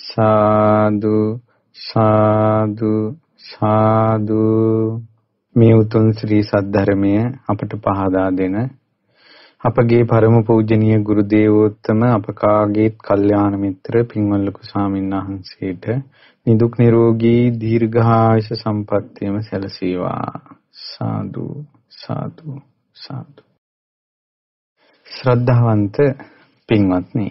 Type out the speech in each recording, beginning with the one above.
සාදු සාදු සාදු මේ උතුම් ශ්‍රී සද්ධර්මය අපට පහදා දෙන අපගේ පරම පූජනීය ගුරු දේවෝත්තම අපකාගේත් කල්යාණ මිත්‍ර පින්වල්ලකු ස්වාමීන් වහන්සේට නිදුක් නිරෝගී දීර්ඝායස සම්පන්නියම සැලසේවා සාදු සාදු සාදු ශ්‍රද්ධාවන්ත පින්වත්නි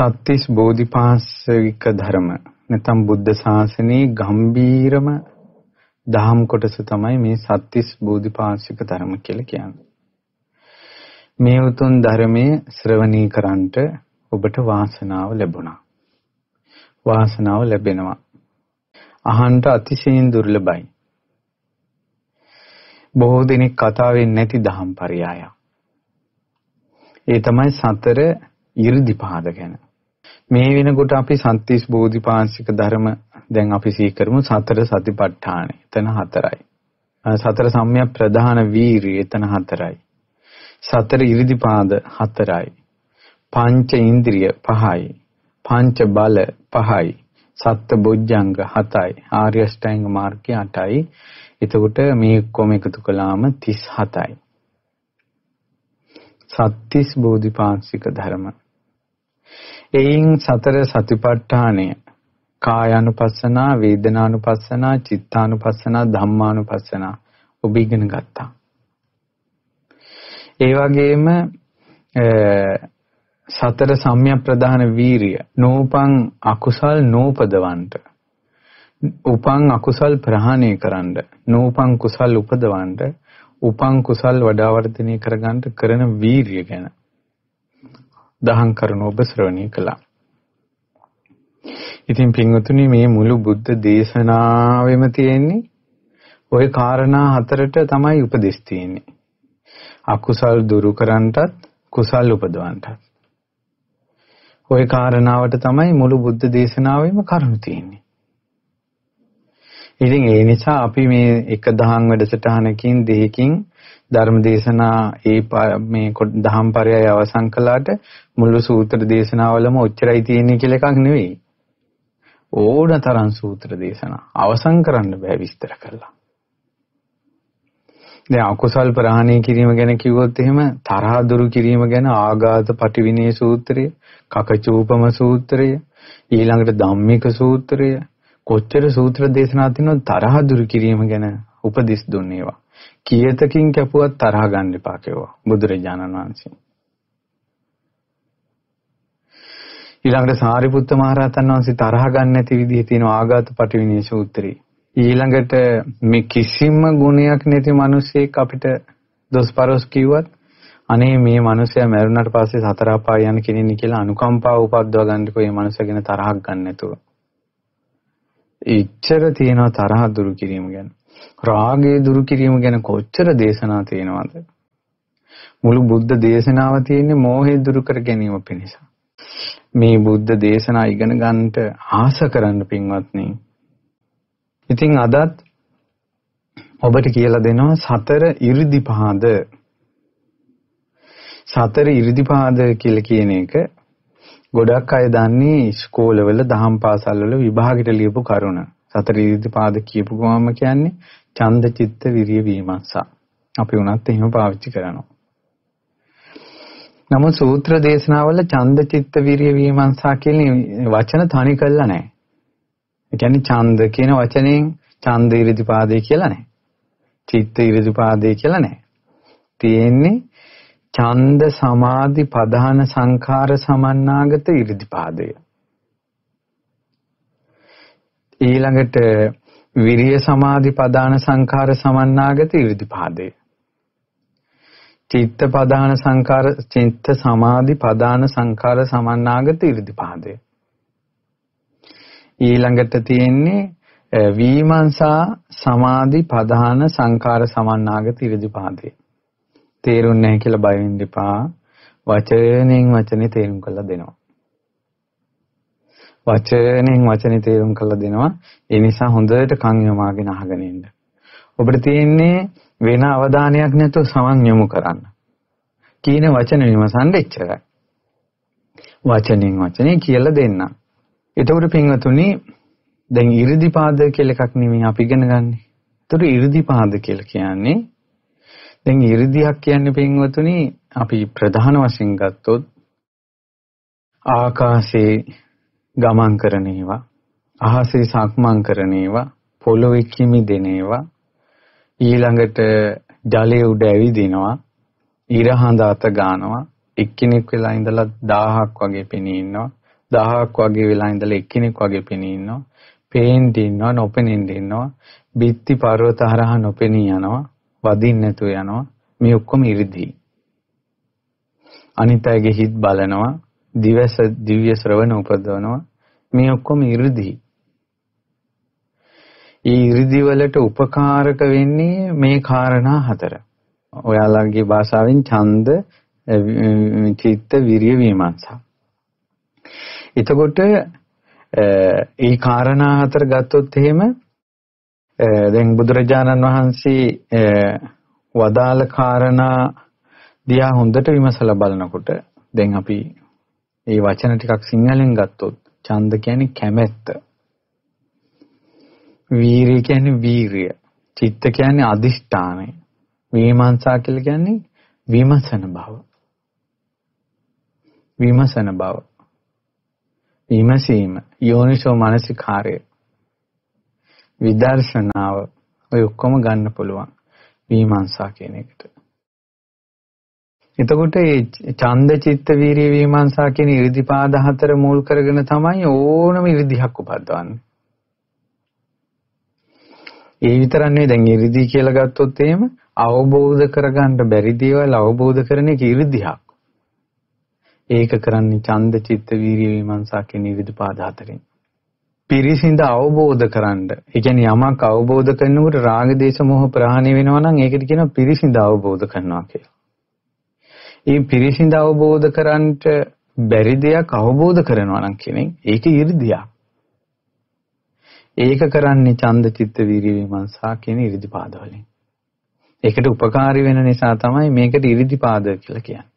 සත්‍තිස් බෝධිපාශවික ධර්ම නැත්නම් බුද්ධ ශාසනයේ ගම්බීරම දහම් කොටස තමයි මේ සත්‍තිස් බෝධිපාශවික ධර්ම කියලා කියන්නේ. මේ උතුම් ධර්මයේ ශ්‍රවණී කරන්ට ඔබට වාසනාව ලැබුණා. වාසනාව ලැබෙනවා. අහන්ට අතිශයින් දුර්ලභයි. බොහෝ දෙනෙක් කතා වෙන්නේ නැති දහම් පරයයක්. ඒ තමයි සතර 이르දිපාද ගැන. මේ වෙනකොට අපි සත්‍තිස් බෝධිපාංශික ධර්ම දැන් අපි සීකරමු සතර සතිපට්ඨාන එතන හතරයි. සතර සම්‍යක් ප්‍රධාන වීරිය එතන හතරයි. සතර ඉරිදිපාද හතරයි. පංච ඉන්ද්‍රිය පහයි. පංච බල පහයි. සත්ත බොජ්ජංග හතයි. ආර්ය අෂ්ටාංග මාර්ගය අටයි. එතකොට මේ ඔක්කොම එකතු කළාම 37යි. සත්‍තිස් බෝධිපාංශික ධර්ම එයින් සතර සතිපට්ඨානය කායानुපස්සනා වේදනානුපස්සනා චිත්තානුපස්සනා ධම්මානුපස්සනා ඔබ ඉගෙන ගත්තා. ඒ වගේම සතර සම්‍යක් ප්‍රධාන වීරිය නෝපං අකුසල් නෝපදවන්ට උපං අකුසල් ප්‍රහාණය කරන්න නෝපං කුසල් උපදවන්න උපං කුසල් වඩා වර්ධනය කරගන්න කරන වීරිය ගැන දහම් කරුණු ඔබ ශ්‍රවණය කළා. ඉතින් පින්වතුනි මේ මුළු බුද්ධ දේශනාවෙම තියෙන්නේ ওই காரணා හතරට තමයි උපදෙස් තියෙන්නේ. අකුසල් දුරු කරන්නටත් කුසල් උපදවන්නටත්. ওই කාරණාවට තමයි මුළු බුද්ධ දේශනාවෙම කරුණු තියෙන්නේ. ඉතින් ඒ නිසා අපි මේ එක දහම් වැඩසටහනකින් දෙකකින් ධර්ම දේශනා ඒ මේ දහම් පරයය අවසන් කළාට මුළු සූත්‍ර දේශනාවලම ඔච්චරයි තියෙන්නේ කියලා එකක් නෙවෙයි. ඕන තරම් සූත්‍ර දේශනා අවසන් කරන්න බෑ විස්තර කරලා. දැන් අකුසල් ප්‍රහාණය කිරීම ගැන කිව්වොත් එහෙම තරහ දුරු කිරීම ගැන ආඝාත පටිවිනේ සූත්‍රය, කකචූපම සූත්‍රය, ඊළඟට ධම්මික සූත්‍රය කොච්චර සූත්‍ර දේශනා තියෙනවද තරහ දුරු කිරීම ගැන උපදෙස් දුන්නේවා. කීයතකින් කැපුවත් තරහ ගන්න එපා කිව්වා බුදුරජාණන් වහන්සේ. ඊළඟට සාරිපුත්ත මහරහතන් වහන්සේ තරහ ගන්න නැති විදිහේ තියෙන ආඝාත පටිවිණේ සූත්‍රය. ඊළඟට මේ කිසිම ගුණයක් නැති මිනිසෙක් අපිට දොස්පරොස් කිව්වත් අනේ මේ මිනිසයා මැරුණාට පස්සේ සතර අපාය යන කෙනෙක් කියලා අනුකම්පාව උපද්දව ගන්නකො මේ මිනිසා ගැන තරහක් ගන්න නැතුව. ඉච්ඡර තියෙන තරහ දුරු කිරීම ගැන. රාගය දුරු කිරීම ගැන කොච්චර දේශනා තියෙනවද? මුළු බුද්ධ දේශනාව තියෙන්නේ මෝහය දුරු කර ගැනීම පිණිසයි. මේ බුද්ධ දේශනා ඉගෙන ගන්නට ආස කරන්න පින්වත්නි. ඉතින් අදත් ඔබට කියලා දෙනවා සතර 이르දිපාද. සතර 이르දිපාද කියලා කියන එක ගොඩක් අය දන්නේ ස්කෝලවල දහම් පාසල්වල විභාගෙට ලියපු කරුණ. සතර ඉරිදිපාද කියපු ගමම කියන්නේ ඡන්ද චිත්ත විරිය වීමසා. අපි උනත් එහෙම පාවිච්චි කරනවා. නමුත් සූත්‍ර දේශනාවල ඡන්ද චිත්ත විරිය විමර්ශා කියන වචන තනි කළා නැහැ. ඒ කියන්නේ ඡන්ද කියන වචනෙන් ඡන්ද ඉරිදිපාදේ කියලා නැහැ. චිත්ත ඉරිදිපාදේ කියලා නැහැ. තියෙන්නේ ඡන්ද සමාධි ප්‍රධාන සංඛාර සමන්නාගත ඉරිදිපාදය. ඊළඟට විරිය සමාධි ප්‍රධාන සංඛාර සමන්නාගත ඉරිදිපාදය. චිත්ත පදාන සංකාර චිත්ත සමාධි පදාන සංකාර සමන්නාගත 이르දිපාදය ඊළඟට තියෙන්නේ වීමංසා සමාධි පදාන සංකාර සමන්නාගත 이르දිපාදය තේරුන්නේ නැහැ කියලා බය වෙන්න එපා වචනෙන් වචනේ තේරුම් කරලා දෙනවා වචනෙන් වචනේ තේරුම් කරලා දෙනවා ඒ නිසා හොඳට කන් යොමාගෙන අහගෙන ඉන්න ඔබට තියෙන්නේ වෙන අවධානයක් නැතුව සමන් යොමු කරන්න. කියන වචන විමසන්න එච්චරයි. වචනෙන් වචනේ කියලා දෙන්න. එතකොට පින්වතුනි දැන් 이르දිපාද කියලා එකක් නෙමෙයි අපි ඉගෙන ගන්නෙ. එතකොට 이르දිපාද කියලා කියන්නේ දැන් 이르දියක් කියන්නේ පින්වතුනි අපි ප්‍රධාන වශයෙන් ගත්තොත් ආකාශේ ගමන් කරන ඒවා, අහසේ සක්මන් කරන ඒවා, පොළොවේ කිමිදෙන ඒවා, ඊළඟට ජලයේ උඩ ඇවිදිනවා ඉරහඳ අත ගන්නවා එක්කෙනෙක් වෙලා ඉඳලා 1000ක් වගේ පෙනී ඉන්නවා 1000ක් වගේ වෙලා ඉඳලා එක්කෙනෙක් වගේ පෙනී ඉන්නවා පේන් දින්නවා නොපෙනින් දින්නවා බිත්ති පර්වත හරහා නොපෙනී යනවා වදින්න නැතුව යනවා මේ ඔක්කොම 이르දි අනිත් අයගේ හිත් බලනවා දිවස දිව්‍ය ශ්‍රවණ උපදවනවා මේ ඔක්කොම 이르දි ඊරිදිවලට උපකාරක වෙන්නේ මේ காரணා හතර. ඔයාලගේ භාෂාවෙන් ඡන්ද චිත්ත විරිය විමර්ශා. එතකොට ඒ காரணා හතර ගත්තොත් එහෙම දැන් බුදුරජාණන් වහන්සේ වදාළ காரணා දිහා හොඳට විමසලා බලනකොට දැන් අපි මේ වචන ටිකක් සිංහලෙන් ගත්තොත් ඡන්ද කියන්නේ කැමැත්ත. වීරිය කියන්නේ වීරිය. චිත්ත කියන්නේ අදිෂ්ඨානය. විමර්ශා කියලා කියන්නේ විමසන බව. විමසන බව. විමසීම යෝනිසෝ මානසිකාරය. විදර්ශනාව ඔය ඔක්කොම ගන්න පුළුවන් විමර්ශා කියන එකට. එතකොට මේ ඡන්ද චිත්ත වීරිය විමර්ශා කියන ඉරිදිපාද හතර මූල් කරගෙන තමයි ඕනම ඉරිදිහක් උපදවන්නේ. ඒ විතරක් නෙවෙයි දැන් 이르දි කියලා ගත්තොත් එහෙම අවබෝධ කරගන්න බැරි දේවල් අවබෝධ කරන එක 이르දිහක්. ඒක කරන්නේ ඡන්ද චිත්ත වීරිය විමර්ශා කියන විවිධ පාද හතරෙන්. පිරිසිඳ අවබෝධ කරන්න. ඒ කියන්නේ යමක් අවබෝධ කරනකොට රාග දේශ මොහ ප්‍රහාණය වෙනවා නම් ඒකට කියනවා පිරිසිඳ අවබෝධ කරනවා කියලා. ඒ පිරිසිඳ අවබෝධ කරන්ට බැරි දෙයක් අවබෝධ කරනවා නම් කියන්නේ ඒක 이르දියක්. ඒක කරන්නේ ඡන්ද චිත්ත වීර්ය විමර්ශා කියන ඉරිදිපාද වලින්. ඒකට උපකාරී වෙන නිසා තමයි මේකට ඉරිදිපාද කියලා කියන්නේ.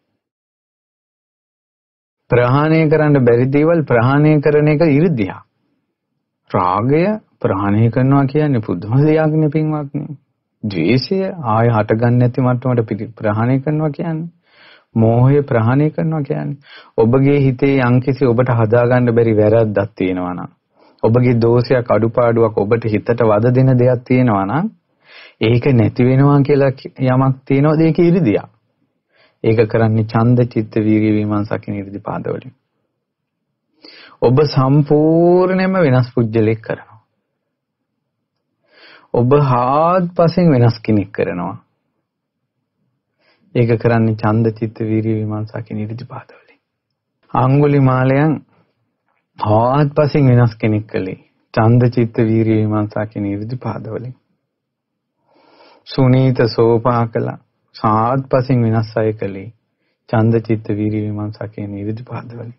ප්‍රහාණය කරන්න බැරි දේවල් ප්‍රහාණය කරන එක ඉරිදියා. රාගය ප්‍රහාණය කරනවා කියන්නේ පුදුම දෙයක් නේ පින්වත්නි. ද්වේෂය ආය හටගන්නේ නැති මට්ටමට ප්‍රහාණය කරනවා කියන්නේ. මෝහය ප්‍රහාණය කරනවා කියන්නේ. ඔබගේ හිතේ යම්කිසි ඔබට හදාගන්න බැරි වැරද්දක් තියෙනවා නම් ඔබගේ දෝෂයක් අඩුපාඩුවක් ඔබට හිතට වද දෙන දෙයක් තියෙනවා නම් ඒක නැති වෙනවා කියලා යමක් තියෙනවද ඒක ඉරිදියා. ඒක කරන්නේ ඡන්ද චිත්ත වීර්ය විමර්ශකින් ඉරිදි පාදවලින්. ඔබ සම්පූර්ණයෙන්ම වෙනස් පුජ්‍යලෙක් කරනවා. ඔබ හාත්පසින් වෙනස් කෙනෙක් කරනවා. ඒක කරන්නේ ඡන්ද චිත්ත වීර්ය විමර්ශකින් ඉරිදි පාදවලින්. අඟුලි මාලයන් ආත්පසින් වෙනස් කෙනෙක් කළේ ඡන්ද චිත්ත වීරිය විමර්ශා කියන ඍදි පාදවලින් සුනීත සෝපා කළා සාත්පසින් වෙනස් අය කළේ ඡන්ද චිත්ත වීරිය විමර්ශා කියන ඍදි පාදවලින්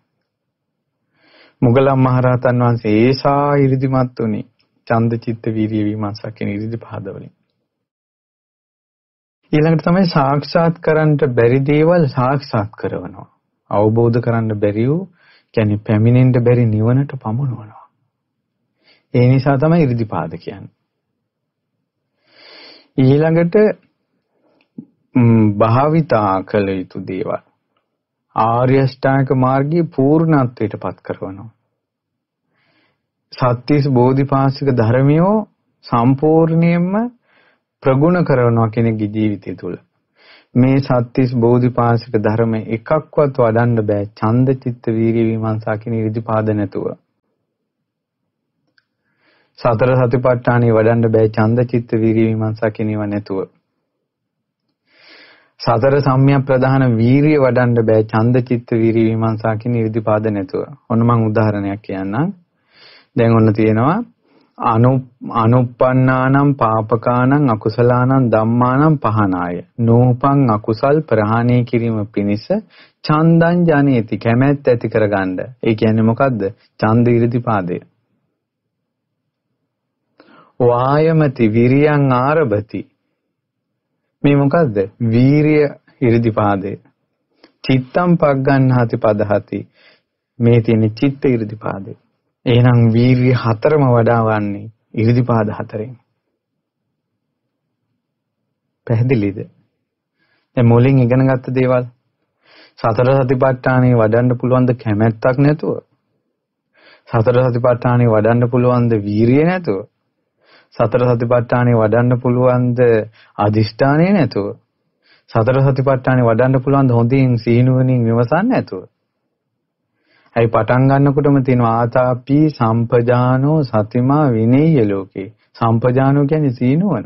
මුගලන් මහරහතන් වහන්සේ ඒසා ඍදිමත් උනේ ඡන්ද චිත්ත වීරිය විමර්ශා කියන ඍදි පාදවලින් ඊළඟට තමයි සාක්ෂාත් කරන්නට බැරි දේවල් සාක්ෂාත් කරවනවා අවබෝධ කරන්න බැරි වූ කියන්නේ පැමිණෙන්න බැරි නිවනට පමුණවනවා. ඒ නිසා තමයි 이르දිපාද කියන්නේ. ඊළඟට භාවිතා කළ යුතු දේවල් ආර්ය අෂ්ටාංග මාර්ගයේ පූර්ණත්වයටපත් කරනවා. සත්‍තිස් බෝධිපාසික ධර්මියෝ සම්පූර්ණයෙන්ම ප්‍රගුණ කරනවා කෙනෙක්ගේ ජීවිතය තුළ. මේ සත්‍තිස් බෝධිපාශික ධර්ම එකක්වත් වඩන්න බෑ ඡන්ද චිත්ත වීර්ය විමර්ශා කියන ඉරිදිපාද නැතුව. සතර සතිපට්ඨානෙ වඩන්න බෑ ඡන්ද චිත්ත වීර්ය විමර්ශා කියනව නැතුව. සතර සම්‍යක් ප්‍රධාන වීර්ය වඩන්න බෑ ඡන්ද චිත්ත වීර්ය විමර්ශා කියන ඉරිදිපාද නැතුව. ඔන්න මම උදාහරණයක් කියන්නම්. දැන් ඔන්න තියෙනවා අනු අනුප්පන්නානම් පාපකානම් අකුසලානම් ධම්මානම් පහනාය නෝපං අකුසල් ප්‍රහාණය කිරීම පිණිස චන්දං ජනේති කැමැත්ත ඇති කරගන්න. ඒ කියන්නේ මොකද්ද? ඡන්ද ඉරිදිපාදය. වායමති විරියං ආරභති. මේ මොකද්ද? වීරිය ඉරිදිපාදය. චිත්තම් පග්ගන්හති පදහති. මේ තියෙන චිත්ත ඉරිදිපාදය. එහෙනම් වීර්ය හතරම වඩාවන්නේ ඉරිදිපාද හතරෙන්. පැහැදිලිද? දැන් මුලින් ඉගෙන ගත්ත දේවල් සතර සතිපට්ඨානෙ වඩන්න පුළුවන් ද කැමැත්තක් නැතුව සතර සතිපට්ඨානෙ වඩන්න පුළුවන් ද වීරිය නැතුව සතර සතිපට්ඨානෙ වඩන්න පුළුවන්ද අදිෂ්ඨානෙ නැතුව සතර සතිපට්ඨානෙ වඩන්න පුළුවන්ද හොඳින් සීනුවණින් විමසන්නේ නැතුව ඇයි පටන් ගන්නකොටම තියෙනවා ආතාපි සම්පජානෝ සතිමා විනේය ලෝකේ. සම්පජානෝ කියන්නේ සීනුවන.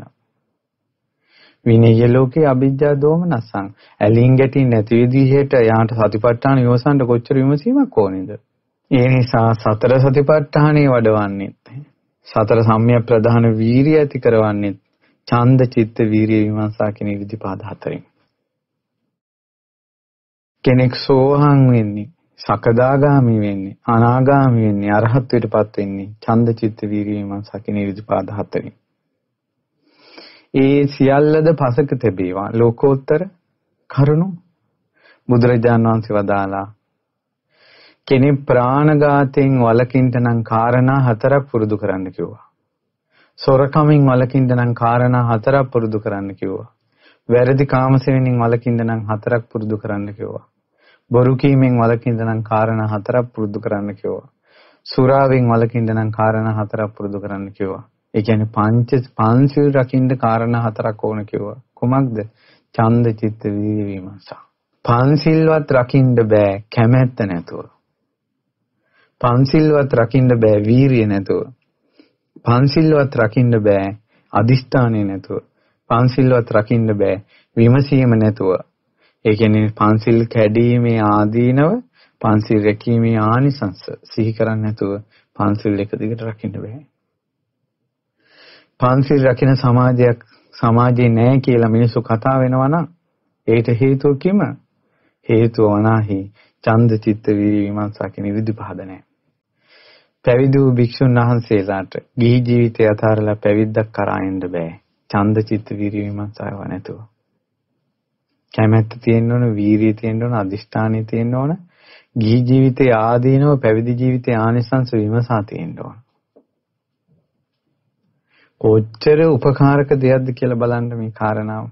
විනේය ලෝකේ අවිජ්ජා දෝමනසං. ඇලින් ගැටින් නැති විදිහට යාට සතිපට්ඨාන යොසන්න කොච්චර විමසීමක් ඕනේද? ඒ නිසා සතර සතිපට්ඨානේ වඩවන්නෙත් සතර සම්‍යක් ප්‍රධාන වීරිය ඇති කරවන්නෙත් ඡන්ද චිත්ත වීරිය විමර්ශා කියන විදිහ පාද හතරෙන් කෙනෙක් සෝහන් වෙන්නේ සකදාගාමි වෙන්නේ අනාගාමි වෙන්නේ අරහත්ත්වයටපත් වෙන්නේ ඡන්ද චිත්ත වීර්යය මං සකිනේ විදපාද හතරෙන් ඒ සියල්ලද පසක තැබේවා ලෝකෝත්තර කරුණු බුදුරජාණන් වහන්සේ වදාලා කෙනෙක් ප්‍රාණඝාතයෙන් වළකින්න නම් කාරණා හතරක් පුරුදු කරන්න කිව්වා සොරකමින් වළකින්න නම් කාරණා හතරක් පුරුදු කරන්න කිව්වා වැරදි කාමසෙවණින් වළකින්න නම් හතරක් පුරුදු කරන්න කිව්වා බොරු කීමෙන් වළකින්න නම් කාරණා හතරක් පුරුදු කරන්න කිව්වා. සුරාවෙන් වළකින්න නම් කාරණා හතරක් පුරුදු කරන්න කිව්වා. ඒ කියන්නේ පංච පංචිල් රකින්න කාරණා හතරක් ඕන කිව්වා. කොමක්ද? ඡන්ද චිත්ත වීර්ය පංචිල්වත් රකින්න බෑ කැමැත්ත නැතුව. පංචිල්වත් රකින්න බෑ වීරිය නැතුව. පංචිල්වත් රකින්න බෑ අදිෂ්ඨානය නැතුව. පංචිල්වත් රකින්න බෑ විමසීම නැතුව. ඒ කියන්නේ පන්සිල් කැඩීමේ ආදීනව පන්සිල් රැකීමේ ආනිසංස සිහි කරන්නේ නැතුව පන්සිල් එක දිගට රකින්න බෑ. පන්සිල් රකින සමාජයක් සමාජේ නැහැ කියලා මිනිස්සු කතා වෙනවා නම් ඒට හේතුව කිම? හේතුව වනාහි ඡන්ද චිත්ත විමර්ශක නිවිදි පහද නැහැ. පැවිදි වූ භික්ෂුන් වහන්සේලාට ගිහි ජීවිතය අතහැරලා පැවිද්දක් කරා එන්න බෑ. ඡන්ද චිත්ත විරිවිමසාව නැතුව. කැමැත්ත තියෙන්න ඕන, වීරිය තියෙන්න ඕන, අදිෂ්ඨානය තියෙන්න ඕන. ගිහි ජීවිතයේ ආදීනව පැවිදි ජීවිතයේ ආනිසංස විමසා තියෙන්න ඕන. කොච්චර උපකාරක දෙයක්ද කියලා බලන්න මේ කාරණාව.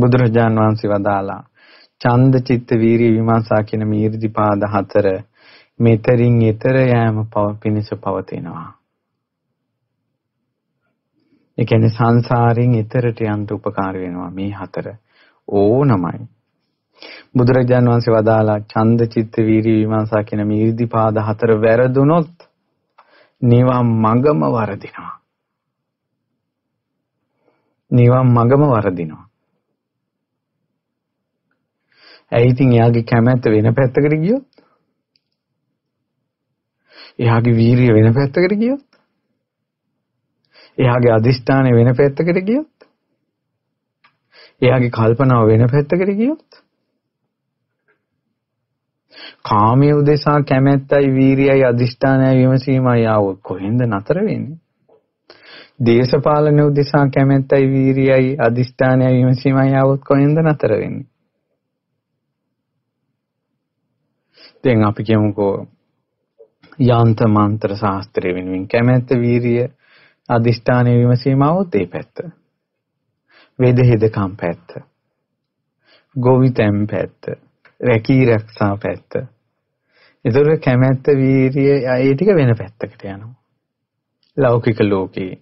බුදුරජාන් වහන්සේ වදාලා ඡන්ද චිත්ත වීරිය විමර්ශා කියන මීර්ති පාද හතර මෙතරින් ඊතර යෑම පව පිණිස පවතිනවා. ඒ කියන්නේ සංසාරයෙන් ඊතරට යන්න උපකාර වෙනවා මේ හතර. ඕනමයි. බුදුරජාන් වහන්සේ වදාලා ඡන්ද චිත්ත වීරි විමර්ශා කියන මිහිරිදීපාද හතර වැරදුනොත් නිවන් මඟම වරදිනවා. නිවන් මඟම වරදිනවා. ඇයි ඉතින් එයාගේ කැමැත්ත වෙන පැත්තකට ගියොත්? එයාගේ වීරිය වෙන පැත්තකට ගියොත්? එයාගේ අදිෂ්ඨානය වෙන පැත්තකට ගියොත්? එයාගේ කල්පනාව වෙන පැත්තකට ගියොත් කාමයේ උදෙසා කැමැත්තයි වීරියයි අදිෂ්ඨානයයි විමසීමයි ආවොත් කොහෙන්ද නතර වෙන්නේ? දේශපාලන උදෙසා කැමැත්තයි වීරියයි අදිෂ්ඨානයයි විමසීමයි ආවොත් කොහෙන්ද නතර වෙන්නේ? දැන් අපි කියමුකෝ යාන්ත මන්ත්‍ර ශාස්ත්‍රය වෙනුවෙන් කැමැත්ත වීරිය අදිෂ්ඨානය විමසීම આવොත් ඒ පැත්ත. වේදහෙදකම් පැත්ත ගොවිතැන් පැත්ත රැකී රක්ෂා පැත්ත ඒතර කැමැත්ත වීරිය ඒ ටික වෙන පැත්තකට යනවා ලෞකික ලෝකේ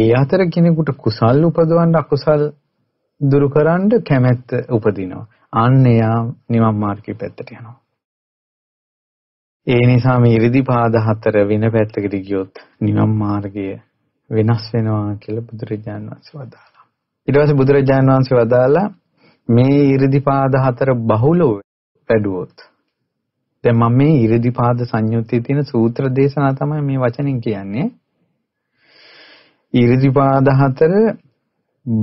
ඒ අතර කෙනෙකුට කුසල් උපදවන්න අකුසල් දුරු කරන්න කැමැත්ත උපදිනවා අන්න එයා නිවන් මාර්ගයේ පැත්තට යනවා ඒ නිසා මේ ඉරිදිපාද හතර වෙන පැත්තකට ගියොත් නිවන් මාර්ගය වෙනස් වෙනවා කියලා බුදුරජාණන් වහන්සේ වදාළා. ඊට පස්සේ බුදුරජාණන් වහන්සේ වදාලා මේ 이르දිපාද හතර බහුලව වැඩුවොත් දැන් මම මේ 이르දිපාද සංයුත්තේ තියෙන සූත්‍ර දේශනා තමයි මේ වචනෙන් කියන්නේ 이르දිපාද හතර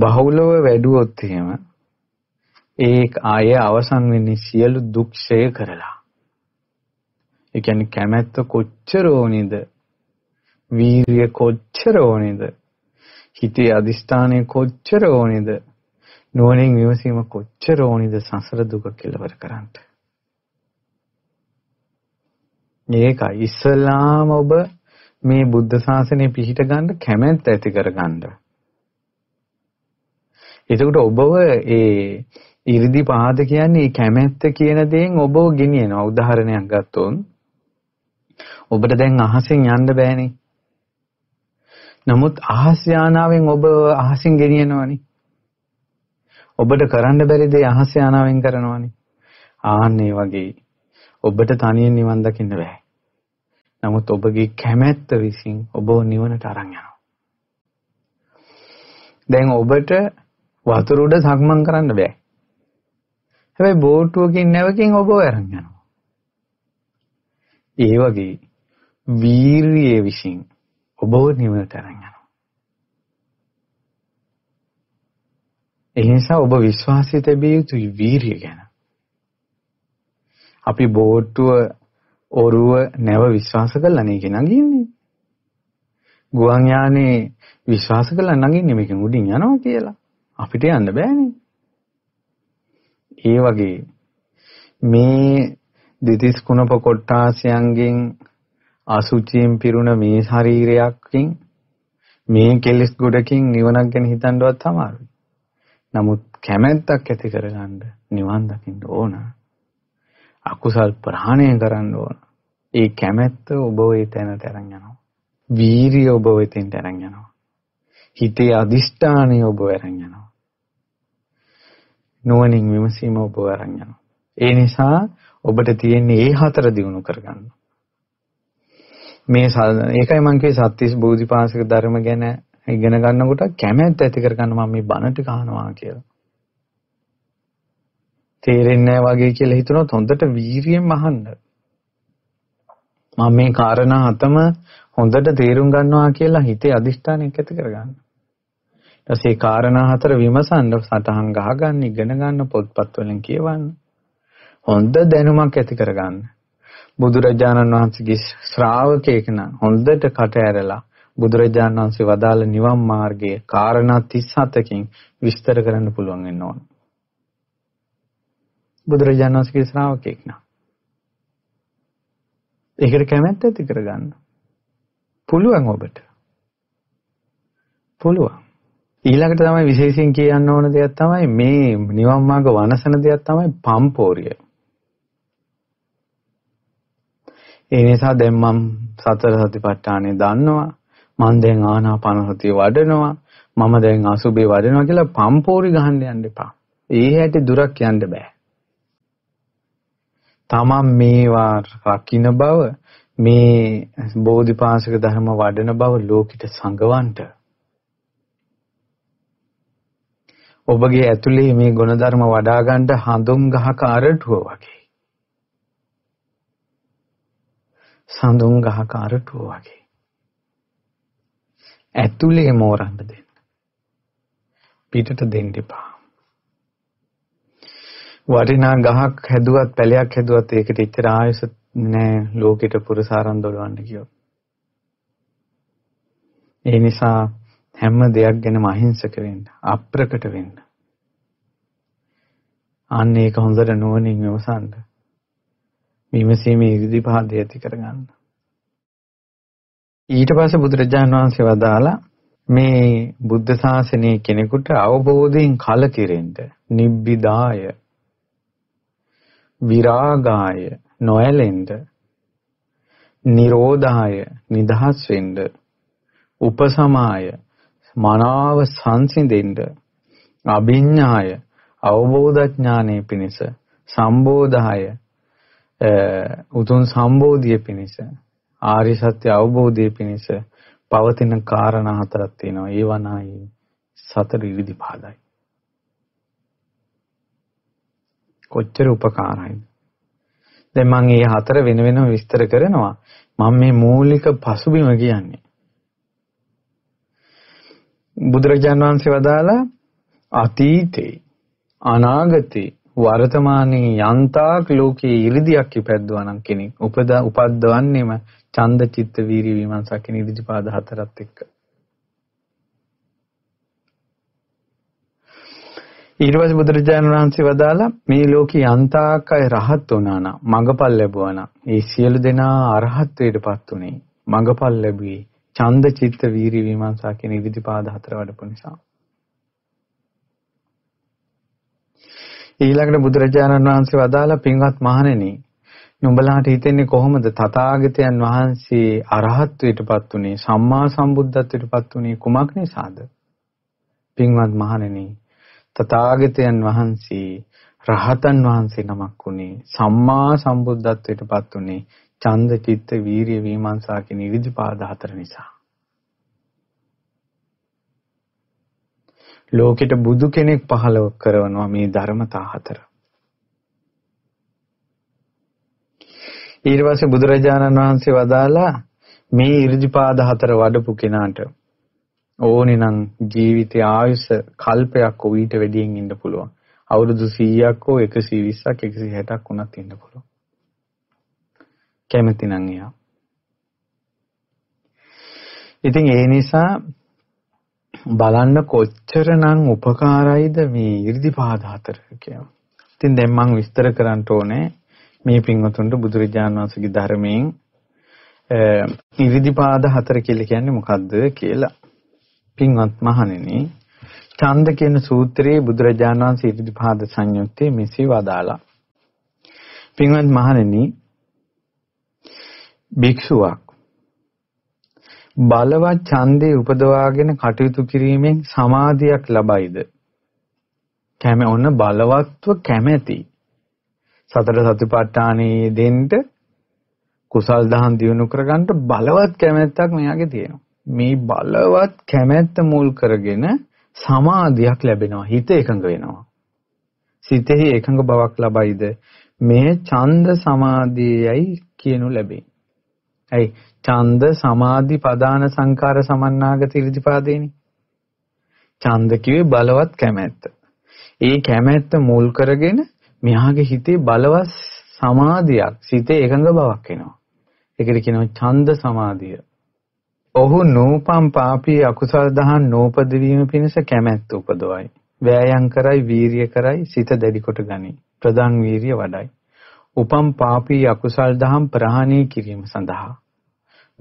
බහුලව වැඩුවොත් එහෙම ඒක ආයේ අවසන් වෙන්නේ සියලු දුක් ක්ෂය කරලා. ඒ කියන්නේ කැමැත්ත කොච්චර ඕනේද? වීරිය කොච්චර ඕනේද? හිතේ අදිස්ථානය කොච්චර ඕනේද නුවණින් විමසීම කොච්චර ඕනේද සංසාර දුක කෙලවර කරන්න. මේකයි ඉස්ලාම ඔබ මේ බුද්ධ ශාසනය පිහිට ගන්න කැමැත්ත ඇති කර ගන්න. එතකොට ඔබව ඒ 이르දි පාද කියන්නේ කැමැත්ත කියන දේෙන් ඔබව ගෙනියනවා. උදාහරණයක් ගත්තොත් ඔබට දැන් අහසෙන් යන්න බෑනේ. නමුත් අහස් යානාවෙන් ඔබ අහසින් ගෙනියනවනේ. ඔබට කරන්න බැරි දේ අහස් යානාවෙන් කරනවනේ. ආන්නේ වගේ ඔබට තනියෙන් නිවන් දකින්න බෑ. නමුත් ඔබගේ කැමැත්ත විසින් ඔබව නිවනට අරන් යනවා. දැන් ඔබට වතුර උඩ සක්මන් කරන්න බෑ. හැබැයි බෝට්ටුවකින් නැවකින් ඔබව අරන් යනවා. ඒ වගේ වීරියේ විසින් ඔබව නිවනට අරන් යනවා. ඒ නිසා ඔබ විශ්වාසය තිබිය යුතුයි වීරිය ගැන. අපි බෝට්ටුව ඔරුව නැව විශ්වාස කළා නේ කියන ගින්නේ. ගුවන් යානේ විශ්වාස කළා නගින්නේ මේකෙන් උඩින් යනවා කියලා. අපිට යන්න බෑනේ. ඒ වගේ මේ දෙතිස් කුණප කොට්ටාසයන්ගෙන් අසුචියෙන් පිරුණ මේ ශරීරයකින් මේ කෙලෙස් ගොඩකින් නිවනක් ගැන හිතන්නවත් අමාරුයි. නමුත් කැමැත්තක් ඇති කරගන්න නිවන් දකින්න ඕන. අකුසල් ප්‍රහාණය කරන්න ඕන. ඒ කැමැත්ත ඔබ ඒ තැනට අරන් යනවා. වීරිය ඔබ වෙතින් අරන් යනවා. හිතේ අදිෂ්ඨානය ඔබ අරන් යනවා. නුවණින් විමසීම ඔබ අරන් යනවා. ඒ නිසා ඔබට තියෙන්නේ මේ හතර දිනු කරගන්න. මේ ඒකයි මං කියේ සත්‍තිස් බෝධිපාශක ධර්ම ගැන ඉගෙන ගන්නකොට කැමැත්ත ඇති කරගන්න මම මේ බණ ටික අහනවා කියලා. තේරෙන්නේ වගේ කියලා හිතනොත් හොඳට වීරියෙන් අහන්න. මම මේ කාරණා හතම හොඳට තේරුම් ගන්නවා කියලා හිතේ අදිෂ්ඨානයක් ඇති කරගන්න. ඊට පස්සේ කාරණා හතර විමසන්න සටහන් ගහගන්න ඉගෙන ගන්න පොත්පත් වලින් කියවන්න. හොඳ දැනුමක් ඇති කරගන්න. බුදුරජාණන් වහන්සේගේ ශ්‍රාවකයෙක් නම් හොඳට කට ඇරලා බුදුරජාණන් වහන්සේ වදාළ නිවන් මාර්ගයේ කාරණා 37කින් විස්තර කරන්න පුළුවන් වෙන්න ඕන. බුදුරජාණන් වහන්සේගේ ශ්‍රාවකයෙක් නම්. ඒකට කැමැත්ත ඇති කරගන්න. පුළුවන් ඔබට. පුළුවන්. ඊළඟට තමයි විශේෂයෙන් කියන්න ඕන දෙයක් තමයි මේ නිවන් මාර්ග වනසන දෙයක් තමයි පම්පෝරිය. ඒ නිසා දැන් මම සතර සතිපට්ඨානෙ දන්නවා. මම දැන් ආනාපාන සතිය වඩනවා. මම දැන් අසුබේ වඩනවා කියලා පම්පෝරි ගහන්න යන්න එපා. ඒ හැටි දුරක් යන්න බෑ. තමන් මේවා රකින්න බව මේ බෝධිපාශක ධර්ම වඩන බව ලෝකිට සංගවන්ට ඔබගේ ඇතුලේ මේ ගුණධර්ම වඩා ගන්න හඳුම් ගහක අරටුව වගේ සඳුන් ගහක අරටුව වගේ. ඇතුලේ මෝරන්න දෙන්න. පිටට දෙන්න එපා. වටිනා ගහක් හැදුවත් පැලයක් හැදුවත් ඒකට ඉච්චර ආයස නෑ ලෝකෙට පුරසාරන් දොලවන්න කියොත්. ඒ නිසා හැම දෙයක් ගැනම අහිංසක වෙන්න, අප්‍රකට වෙන්න. අන්න ඒක හොඳට නුවණින් විමසන්න. විමසීමේ ඉරිදි පහදේ ඇති කරගන්න. ඊට පස්සේ බුදුරජාණන් වහන්සේ වදාලා මේ බුද්ධ ශාසනය කෙනෙකුට අවබෝධයෙන් කලකිරෙන්න නිබ්බිදාය විරාගාය නොඇලෙන්න නිරෝධාය නිදහස් වෙන්න උපසමාය මනාව සංසිඳෙන්න අභිඥාය අවබෝධඥානයේ පිණිස සම්බෝධාය උතුම් සම්බෝධිය පිණිස ආර්ය සත්‍ය අවබෝධය පිණිස පවතින කාරණා හතරක් තියෙනවා. ඒ වනායි සතර ඉරිදි පාදයි. කොච්චර උපකාරයිද? දැන් මම මේ හතර වෙන වෙනම විස්තර කරනවා. මම මේ මූලික පසුබිම කියන්නේ. බුදුරජාන් වහන්සේ වදාලා අතීතේ අනාගතේ වර්තමානයේ යන්තාක් ලෝකයේ 이르දියක් ඉපැද්දුවා නම් කෙනෙක් උපදා උපද්දවන්නේම ඡන්ද චිත්ත වීරි විමර්ශක කෙන ඉදිරිපාද හතරත් එක්ක ඊට පස්සේ බුදුරජාණන් වහන්සේ වදාලා මේ ලෝකේ යන්තාක් අය රහත් වුණා නම් මඟපල් ලැබුවා නම් ඒ සියලු දෙනා අරහත්ත්වයටපත් උනේ මඟපල් ලැබුවේ ඡන්ද චිත්ත වීරි විමර්ශක කෙන ඉදිරිපාද හතර වඩපු නිසා ඊළඟට බුදුරජාණන් වහන්සේ වදාළ පින්වත් මහණෙනි නුඹලාට හිතෙන්නේ කොහොමද තථාගතයන් වහන්සේ අරහත්ත්වයටපත් උනේ සම්මා සම්බුද්ධත්වයටපත් උනේ කුමක් නිසාද පින්වත් මහණෙනි තථාගතයන් වහන්සේ රහතන් වහන්සේ නමක් උනේ සම්මා සම්බුද්ධත්වයටපත් උනේ ඡන්ද චිත්ත වීරිය විමර්ශා කියන ඉරිදිපාද හතර නිසා ලෝකෙට බුදු කෙනෙක් පහළ කරනවා මේ ධර්මතා හතර. ඊට පස්සේ බුදුරජාණන් වහන්සේ වදාලා මේ 이르දිපාද හතර වඩපු කෙනාට ඕනිනම් ජීවිතයේ ආයුෂ කල්පයක් ඕ ඊට වැඩියෙන් ඉන්න පුළුවන්. අවුරුදු 100ක් හෝ 120ක් 160ක් වුණත් ඉන්න පුළුවන්. කැමති නම් එයා. ඉතින් ඒ නිසා බලන්න කොච්චරනම් උපකාරයිද මේ 이르දිපාද හතර කියනවා. ඉතින් දැන් මම විස්තර කරන්න ඕනේ මේ පින්වතුන්ට බුදුරජාණන් වහන්සේගේ ධර්මයෙන් ඉරිදිපාද හතර කියලා කියන්නේ මොකද්ද කියලා. පින්වත් මහණෙනි, ඡන්ද කියන සූත්‍රයේ බුදුරජාණන් වහන්සේ ඉරිදිපාද සංයුත්තේ මෙසේ වදාලා. පින්වත් මහණෙනි, භික්ෂුවක් බලවත් ඡන්දේ උපදවාගෙන කටයුතු කිරීමෙන් සමාධියක් ලබයිද? කැම ඔන්න බලවත්ව කැමැති. සතර සතිපට්ඨානයේ දෙන්න කුසල් දහම් දියුණු කරගන්න බලවත් කැමැත්තක් මෙයාගේ තියෙනවා. මේ බලවත් කැමැත්ත මුල් කරගෙන සමාධියක් ලැබෙනවා. හිත එකඟ වෙනවා. සිතෙහි එකඟ බවක් ලබයිද? මේ ඡන්ද සමාධියයි කියනු ලැබේ. ඇයි ඡන්ද සමාධි පදාන සංකාර සමන්නාගත ඉරිදිපාදේනේ ඡන්ද කිව්වේ බලවත් කැමැත්ත ඒ කැමැත්ත මුල් කරගෙන මෙයාගේ හිතේ බලවත් සමාධියක් සිතේ එකඟ බවක් එනවා ඒකට කියනවා ඡන්ද සමාධිය ඔහු නූපම් පාපී අකුසල් දහන් නූපද වීම පිණිස කැමැත්ත උපදවයි වෑයම් කරයි වීරිය කරයි සිත දැඩි කොට ගනී ප්‍රදන් වීරිය වඩයි උපම් පාපී අකුසල් දහම් ප්‍රහාණය කිරීම සඳහා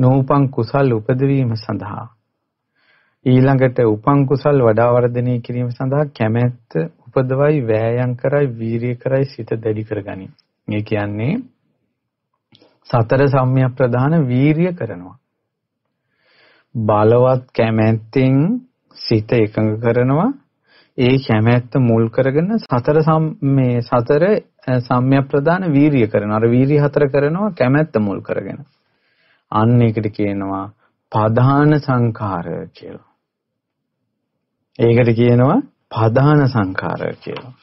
නූපන් කුසල් උපදවීම සඳහා ඊළඟට උපන් කුසල් වඩා වර්ධනය කිරීම සඳහා කැමැත්ත උපදවයි වෑයම් කරයි වීරිය කරයි සිත දැඩි කරගනි. මේ කියන්නේ සතර සම්‍යක් ප්‍රදාන වීරිය කරනවා. බලවත් කැමැත්තෙන් සිත එකඟ කරනවා. ඒ කැමැත්ත මුල් කරගෙන සතර මේ සතර සම්‍යක් ප්‍රදාන වීරිය කරනවා. අර වීරිය හතර කරනවා කැමැත්ත මුල් කරගෙන. අන්න ඒකට කියනවා ප්‍රධාන සංඛාර කියලා. ඒකට කියනවා ප්‍රධාන සංඛාර කියලා.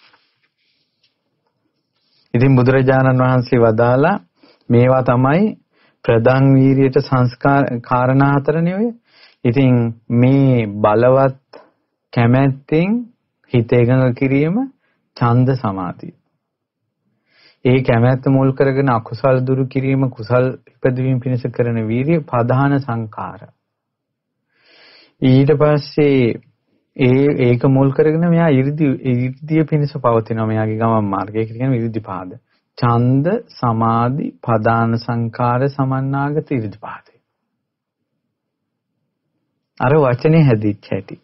ඉතින් බුදුරජාණන් වහන්සේ වදාලා මේවා තමයි ප්‍රධාන වීරියට සංස්කාර කාරණා හතරනේ ඔය. ඉතින් මේ බලවත් කැමැත්තෙන් හිත එකඟ කිරීම ඡන්ද සමාධිය. ඒ කැමැත්ත මුල් කරගෙන අකුසල් දුරු කිරීම කුසල් ඉපදවීම පිණිස කරන වීරිය ප්‍රධාන සංකාර. ඊට පස්සේ ඒ ඒක මුල් කරගෙන මෙයා 이르දි 이르දිය පිණිස පවතිනවා මෙයාගේ ගමන් මාර්ගය. ඒක කියන්නේ 이르දිපාද. ඡන්ද සමාධි ප්‍රධාන සංකාර සමන්නාගත 이르දිපාදේ. අර වචනේ හැදිච්ච හැටි.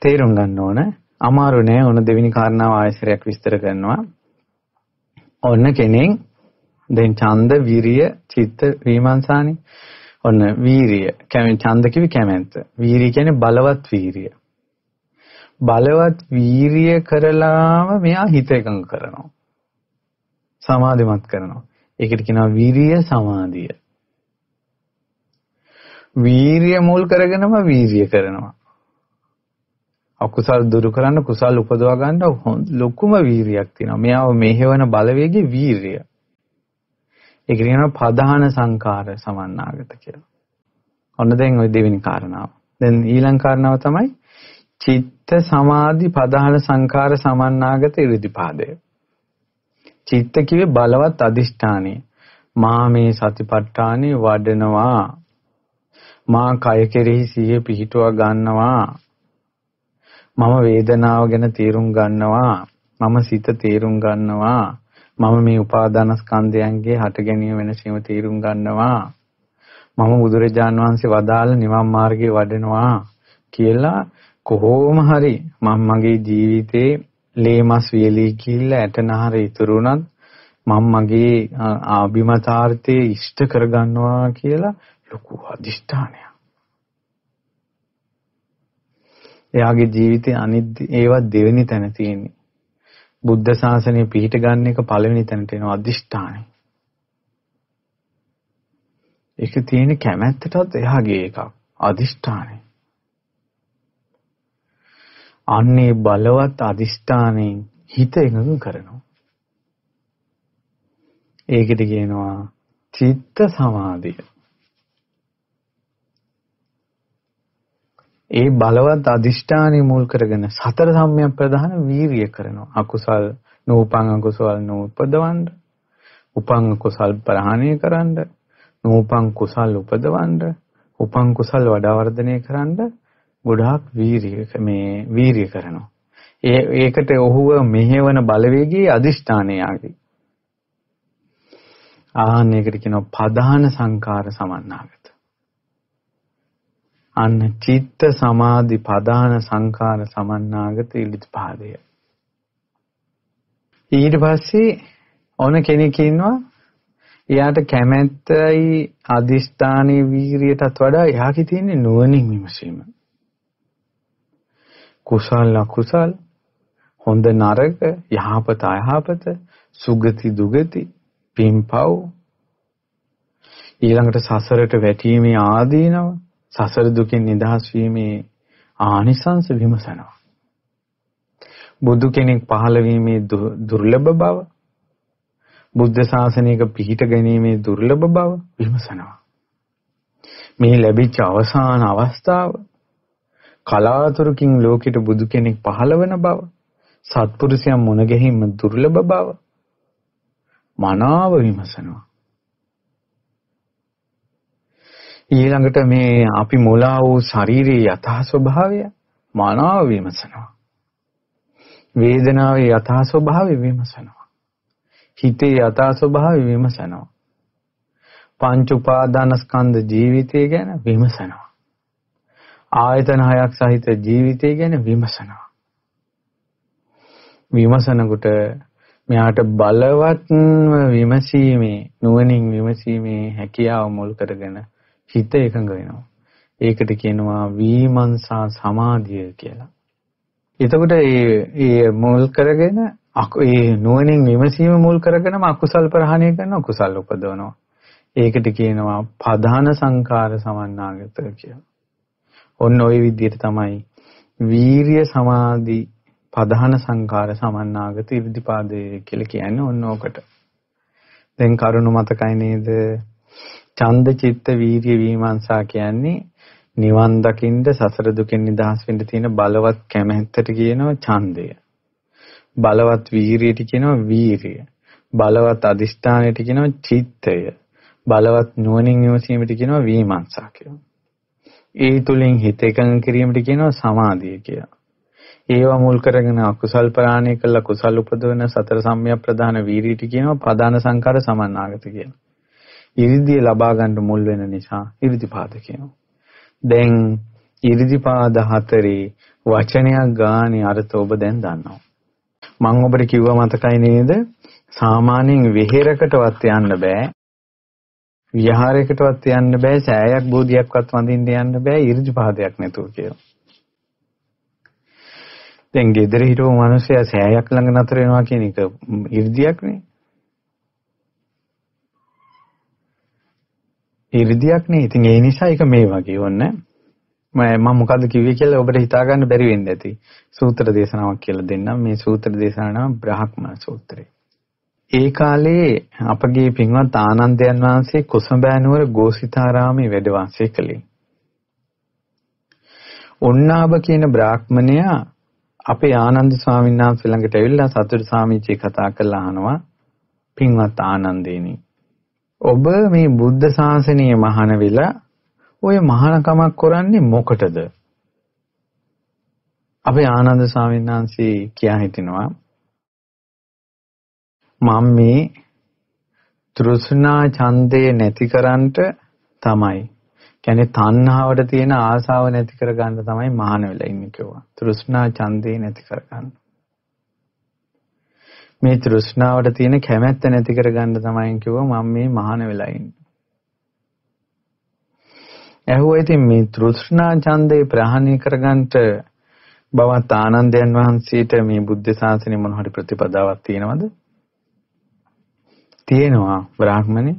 තේරුම් ගන්න ඕන. අමාරු නෑ. ඔන දෙවෙනි කාරණාව ආයසරයක් විස්තර කරනවා. ඔන්න කෙනෙක් දැන් ඡන්ද විරිය චිත්ත විමර්ශානේ ඔන්න වීරිය කැමෙන් ඡන්ද කිවි කැමැන්ත වීරිය කියන්නේ බලවත් වීරිය බලවත් වීරිය කරලාම මෙයා හිත එකඟ කරනවා සමාධිමත් කරනවා ඒකට කියනවා වීරිය සමාධිය වීරිය මුල් කරගෙනම වීරිය කරනවා අකුසල් දුරු කරන්න කුසල් උපදවා ගන්න ලොකුම වීරියක් තියෙනවා. මෙයාව මෙහෙවන බලවේගයේ වීරිය. ඒක කියනවා ප්‍රධාන සංකාර සමන්නාගත කියලා. ඔන්න දැන් ওই දෙවෙනි කාරණාව. දැන් ඊළඟ කාරණාව තමයි චිත්ත සමාධි ප්‍රධාන සංකාර සමන්නාගත ඉරිදිපාදය. චිත්ත කිව්වේ බලවත් අදිෂ්ඨානය. මා මේ සතිපට්ඨානෙ වඩනවා. මා කය කෙරෙහි සිහිය පිහිටුවා ගන්නවා. මම වේදනාව ගැන තීරුම් ගන්නවා මම සිත තීරුම් ගන්නවා මම මේ උපාදානස්කන්ධයන්ගේ හට ගැනීම වෙනසීම තීරුම් ගන්නවා මම බුදුරජාන් වහන්සේ වදාළ නිවන් මාර්ගයේ වඩනවා කියලා කොහොම හරි මම මගේ ජීවිතේ ලේමස් වියලී කියලා ඇටනහර ඉතුරුනත් මම මගේ ආභිමතාර්ථයේ ඉෂ්ට කරගන්නවා කියලා ලොකු අදිෂ්ඨානයක් එයාගේ ජීවිතේ අනිත් ඒවා දෙවෙනි තැන තියෙන්නේ. බුද්ධ ශාසනය පිහිට ගන්න එක පළවෙනි තැනට එනවා අදිෂ්ඨානය. ඒක තියෙන කැමැත්තටත් එහාගේ එකක් අදිෂ්ඨානය. අන්නේ බලවත් අදිෂ්ඨානයෙන් හිත එකඟ කරනවා. ඒකට කියනවා චිත්ත සමාධිය. ඒ බලවත් අදිෂ්ඨානෙ මුල් කරගෙන සතර සම්‍යක් ප්‍රධාන වීරිය කරනවා. අකුසල් නූපං අකුසල් නූපදවන්න. උපං කුසල් ප්‍රහාණය කරන්න. නූපං කුසල් උපදවන්න. උපං කුසල් වඩා වර්ධනය කරන්න ගොඩාක් වීරිය මේ වීරිය කරනවා. ඒ ඒකට ඔහුව මෙහෙවන බලවේගයේ අදිෂ්ඨානය ආගේ. ආහන් ඒකට කියනවා ප්‍රධාන සංකාර සමන්නාගත. අන්න චිත්ත සමාධි ප්‍රධාන සංඛාර සමන්නාගත ඉලිපාදය. ඊට පස්සේ ඕන කෙනෙක් ඉන්නවා එයාට කැමැත්තයි අදිෂ්ඨානීය වීරියටත් වඩා එයාගේ තියෙන්නේ නුවණින් විමසීම. කුසල් අකුසල් හොඳ නරක යහපත අයහපත සුගති දුගති පින්පව් ඊළඟට සසරට වැටීමේ ආදීනව සසර දුකෙන් නිදහස් වීමේ ආනිසංස විමසනවා. බුදු කෙනෙක් පහළ වීමේ දුර්ලභ බව බුද්ධ ශාසනයක පිහිට ගැනීමේ දුර්ලභ බව විමසනවා. මේ ලැබිච්ච අවසාන අවස්ථාව කලාතුරකින් ලෝකෙට බුදු කෙනෙක් පහළ වෙන බව සත්පුරුෂයන් මුණ ගැහිම දුර්ලභ බව මනාව විමසනවා. ඊළඟට මේ අපි මුලා වූ ශාරීරික යථා ස්වභාවය මනාව විමසනවා. වේදනාවේ යථා ස්වභාවය විමසනවා. හිතේ යථා ස්වභාවය විමසනවා. පංච උපාදානස්කන්ධ ජීවිතය ගැන විමසනවා. ආයතන හයක් සහිත ජීවිතය ගැන විමසනවා. විමසනකොට මෙයාට බලවත්ම විමසීමේ නුවණින් විමසීමේ හැකියාව මුල් කරගෙන හිත එකඟ වෙනවා. ඒකට කියනවා වීමංසා සමාධිය කියලා. එතකොට ඒ ඒ මුල් කරගෙන ඒ නුවණින් විමසීම මුල් කරගෙනම අකුසල් ප්‍රහාණය කරනවා කුසල් උපදවනවා. ඒකට කියනවා ප්‍රධාන සංකාර සමන්නාගත කියලා. ඔන්න ওই විදිහට තමයි වීරිය සමාධි ප්‍රධාන සංකාර සමන්නාගත ඉර්ධිපාදේ කියලා කියන්නේ ඔන්න ඕකට. දැන් කරුණ මතකයි නේද? ඡන්ද චිත්ත වීර්ය විමර්ශා කියන්නේ නිවන් දකින්න සසර දුකෙන් නිදහස් වෙන්න තියෙන බලවත් කැමැත්තට කියනවා ඡන්දය. බලවත් වීරියට කියනවා වීරිය. බලවත් අදිෂ්ඨානයට කියනවා චිත්තය. බලවත් නුවණින් යොසීමට කියනවා විමර්ශා කියලා. ඒ තුලින් හිත එකඟ කිරීමට කියනවා සමාධිය කියලා. ඒවා මුල් කරගෙන අකුසල් ප්‍රාණය කළ කුසල් උපදවන සතර සම්‍යක් ප්‍රධාන වීරීටි කියනවා ප්‍රධාන සංකාර සමන්නාගත කියලා. 이르දිය ලබා ගන්න මුල් වෙන නිසා 이르දිපාද කියනවා. දැන් 이르දිපාද හතරේ වචනයක් ගානේ අර්ථ ඔබ දැන් දන්නවා. මම ඔබට කිව්වා මතකයි නේද? සාමාන්‍යයෙන් විහෙරකටවත් යන්න බෑ. විහාරයකටවත් යන්න බෑ. සෑයක් බෝධියක්වත් වඳින්න යන්න බෑ 이르දිපාදයක් නැතුව කියලා. දැන් ගෙදර හිටපු මිනිස්සයා සෑයක් ළඟ නතර වෙනවා කියන එක 이르දියක් නේ. 이르දියක් නේ. ඉතින් ඒ නිසා ඒක මේ වගේ වොන්න මම මොකද්ද කිව්වේ කියලා ඔබට හිතා ගන්න බැරි වෙන්න ඇති. සූත්‍ර දේශනාවක් කියලා දෙන්නම්. මේ සූත්‍ර දේශනාව බ්‍රහ්මණ සූත්‍රය. ඒ කාලේ අපගේ පින්වත් ආනන්දයන් වහන්සේ කුසඹෑනුවර ගෝසිතාරාමේ වැඩ වාසය කළේ. ඔන්නාබ කියන බ්‍රාහ්මණයා අපේ ආනන්ද ස්වාමීන් වහන්සේ ළඟට ඇවිල්ලා සතුට සාමිච්චේ කතා කරලා අහනවා පින්වත් ආනන්දේනි ඔබ මේ බුද්ධ ශාසනය මහාන වෙලා ඔය මහානකමක් කරන්නේ මොකටද? අපේ ආනන්ද ස්වාමීන් වහන්සේ කියා හිටිනවා මම මේ තෘෂ්ණා ඡන්දේ නැති කරන්නට තමයි. කියන්නේ තණ්හාවට තියෙන ආසාව නැති කරගන්න තමයි මහාන වෙලා ඉන්නේ කිව්වා. තෘෂ්ණා ඡන්දේ නැති කරගන්න. මේ තෘෂ්ණාවට තියෙන කැමැත්ත නැති කරගන්න තමයි කිව්වා මම මේ මහාන වෙලා ඉන්නේ. ඇහුවා ඉතින් මේ තෘෂ්ණා ඡන්දේ ප්‍රහාණය කරගන්නට බවත් ආනන්දයන් වහන්සේට මේ බුද්ධ ශාසනය මොන හරි ප්‍රතිපදාවක් තියෙනවද? තියෙනවා බ්‍රාහ්මණේ.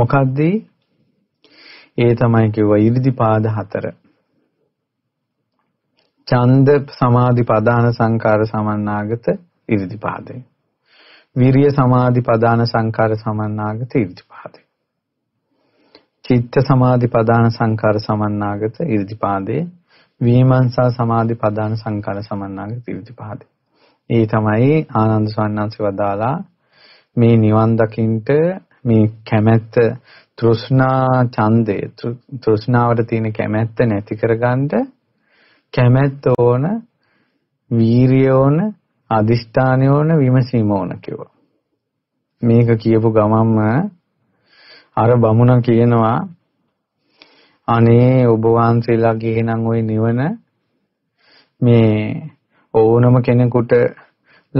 මොකද්ද? ඒ තමයි කිව්වා 이르දිපාද හතර. ඡන්ද සමාධි ප්‍රධාන සංකාර සමන්නාගත ඉරිදිපාදේ විරිය සමාධි පදාන සංකාර සමන්නාගත ඉර්ධිපාදේ. චිත්ත සමාධි පදාන සංකාර සමන්නාගත ඉර්ධිපාදේ. විමර්ශා සමාධි පදාන සංකාර සමන්නාගත ඉර්ධිපාදේ. ඒ තමයි ආනන්ද සවන්නාන්සේ වදාලා මේ නිවන් දකින්ට මේ කැමැත්ත තෘෂ්ණා ඡන්දේ තෘෂ්ණාවට තියෙන කැමැත්ත නැති කරගන්න කැමැත්ත ඕන වීරිය ඕන අදිෂ්ඨානය ඕන විමසීම ඕන කිව්වා. මේක කියපු ගමන්ම අර බමුණ කියනවා අනේ ඔබ වහන්සේලාගේ එහෙනම් ওই නිවන මේ ඕනම කෙනෙකුට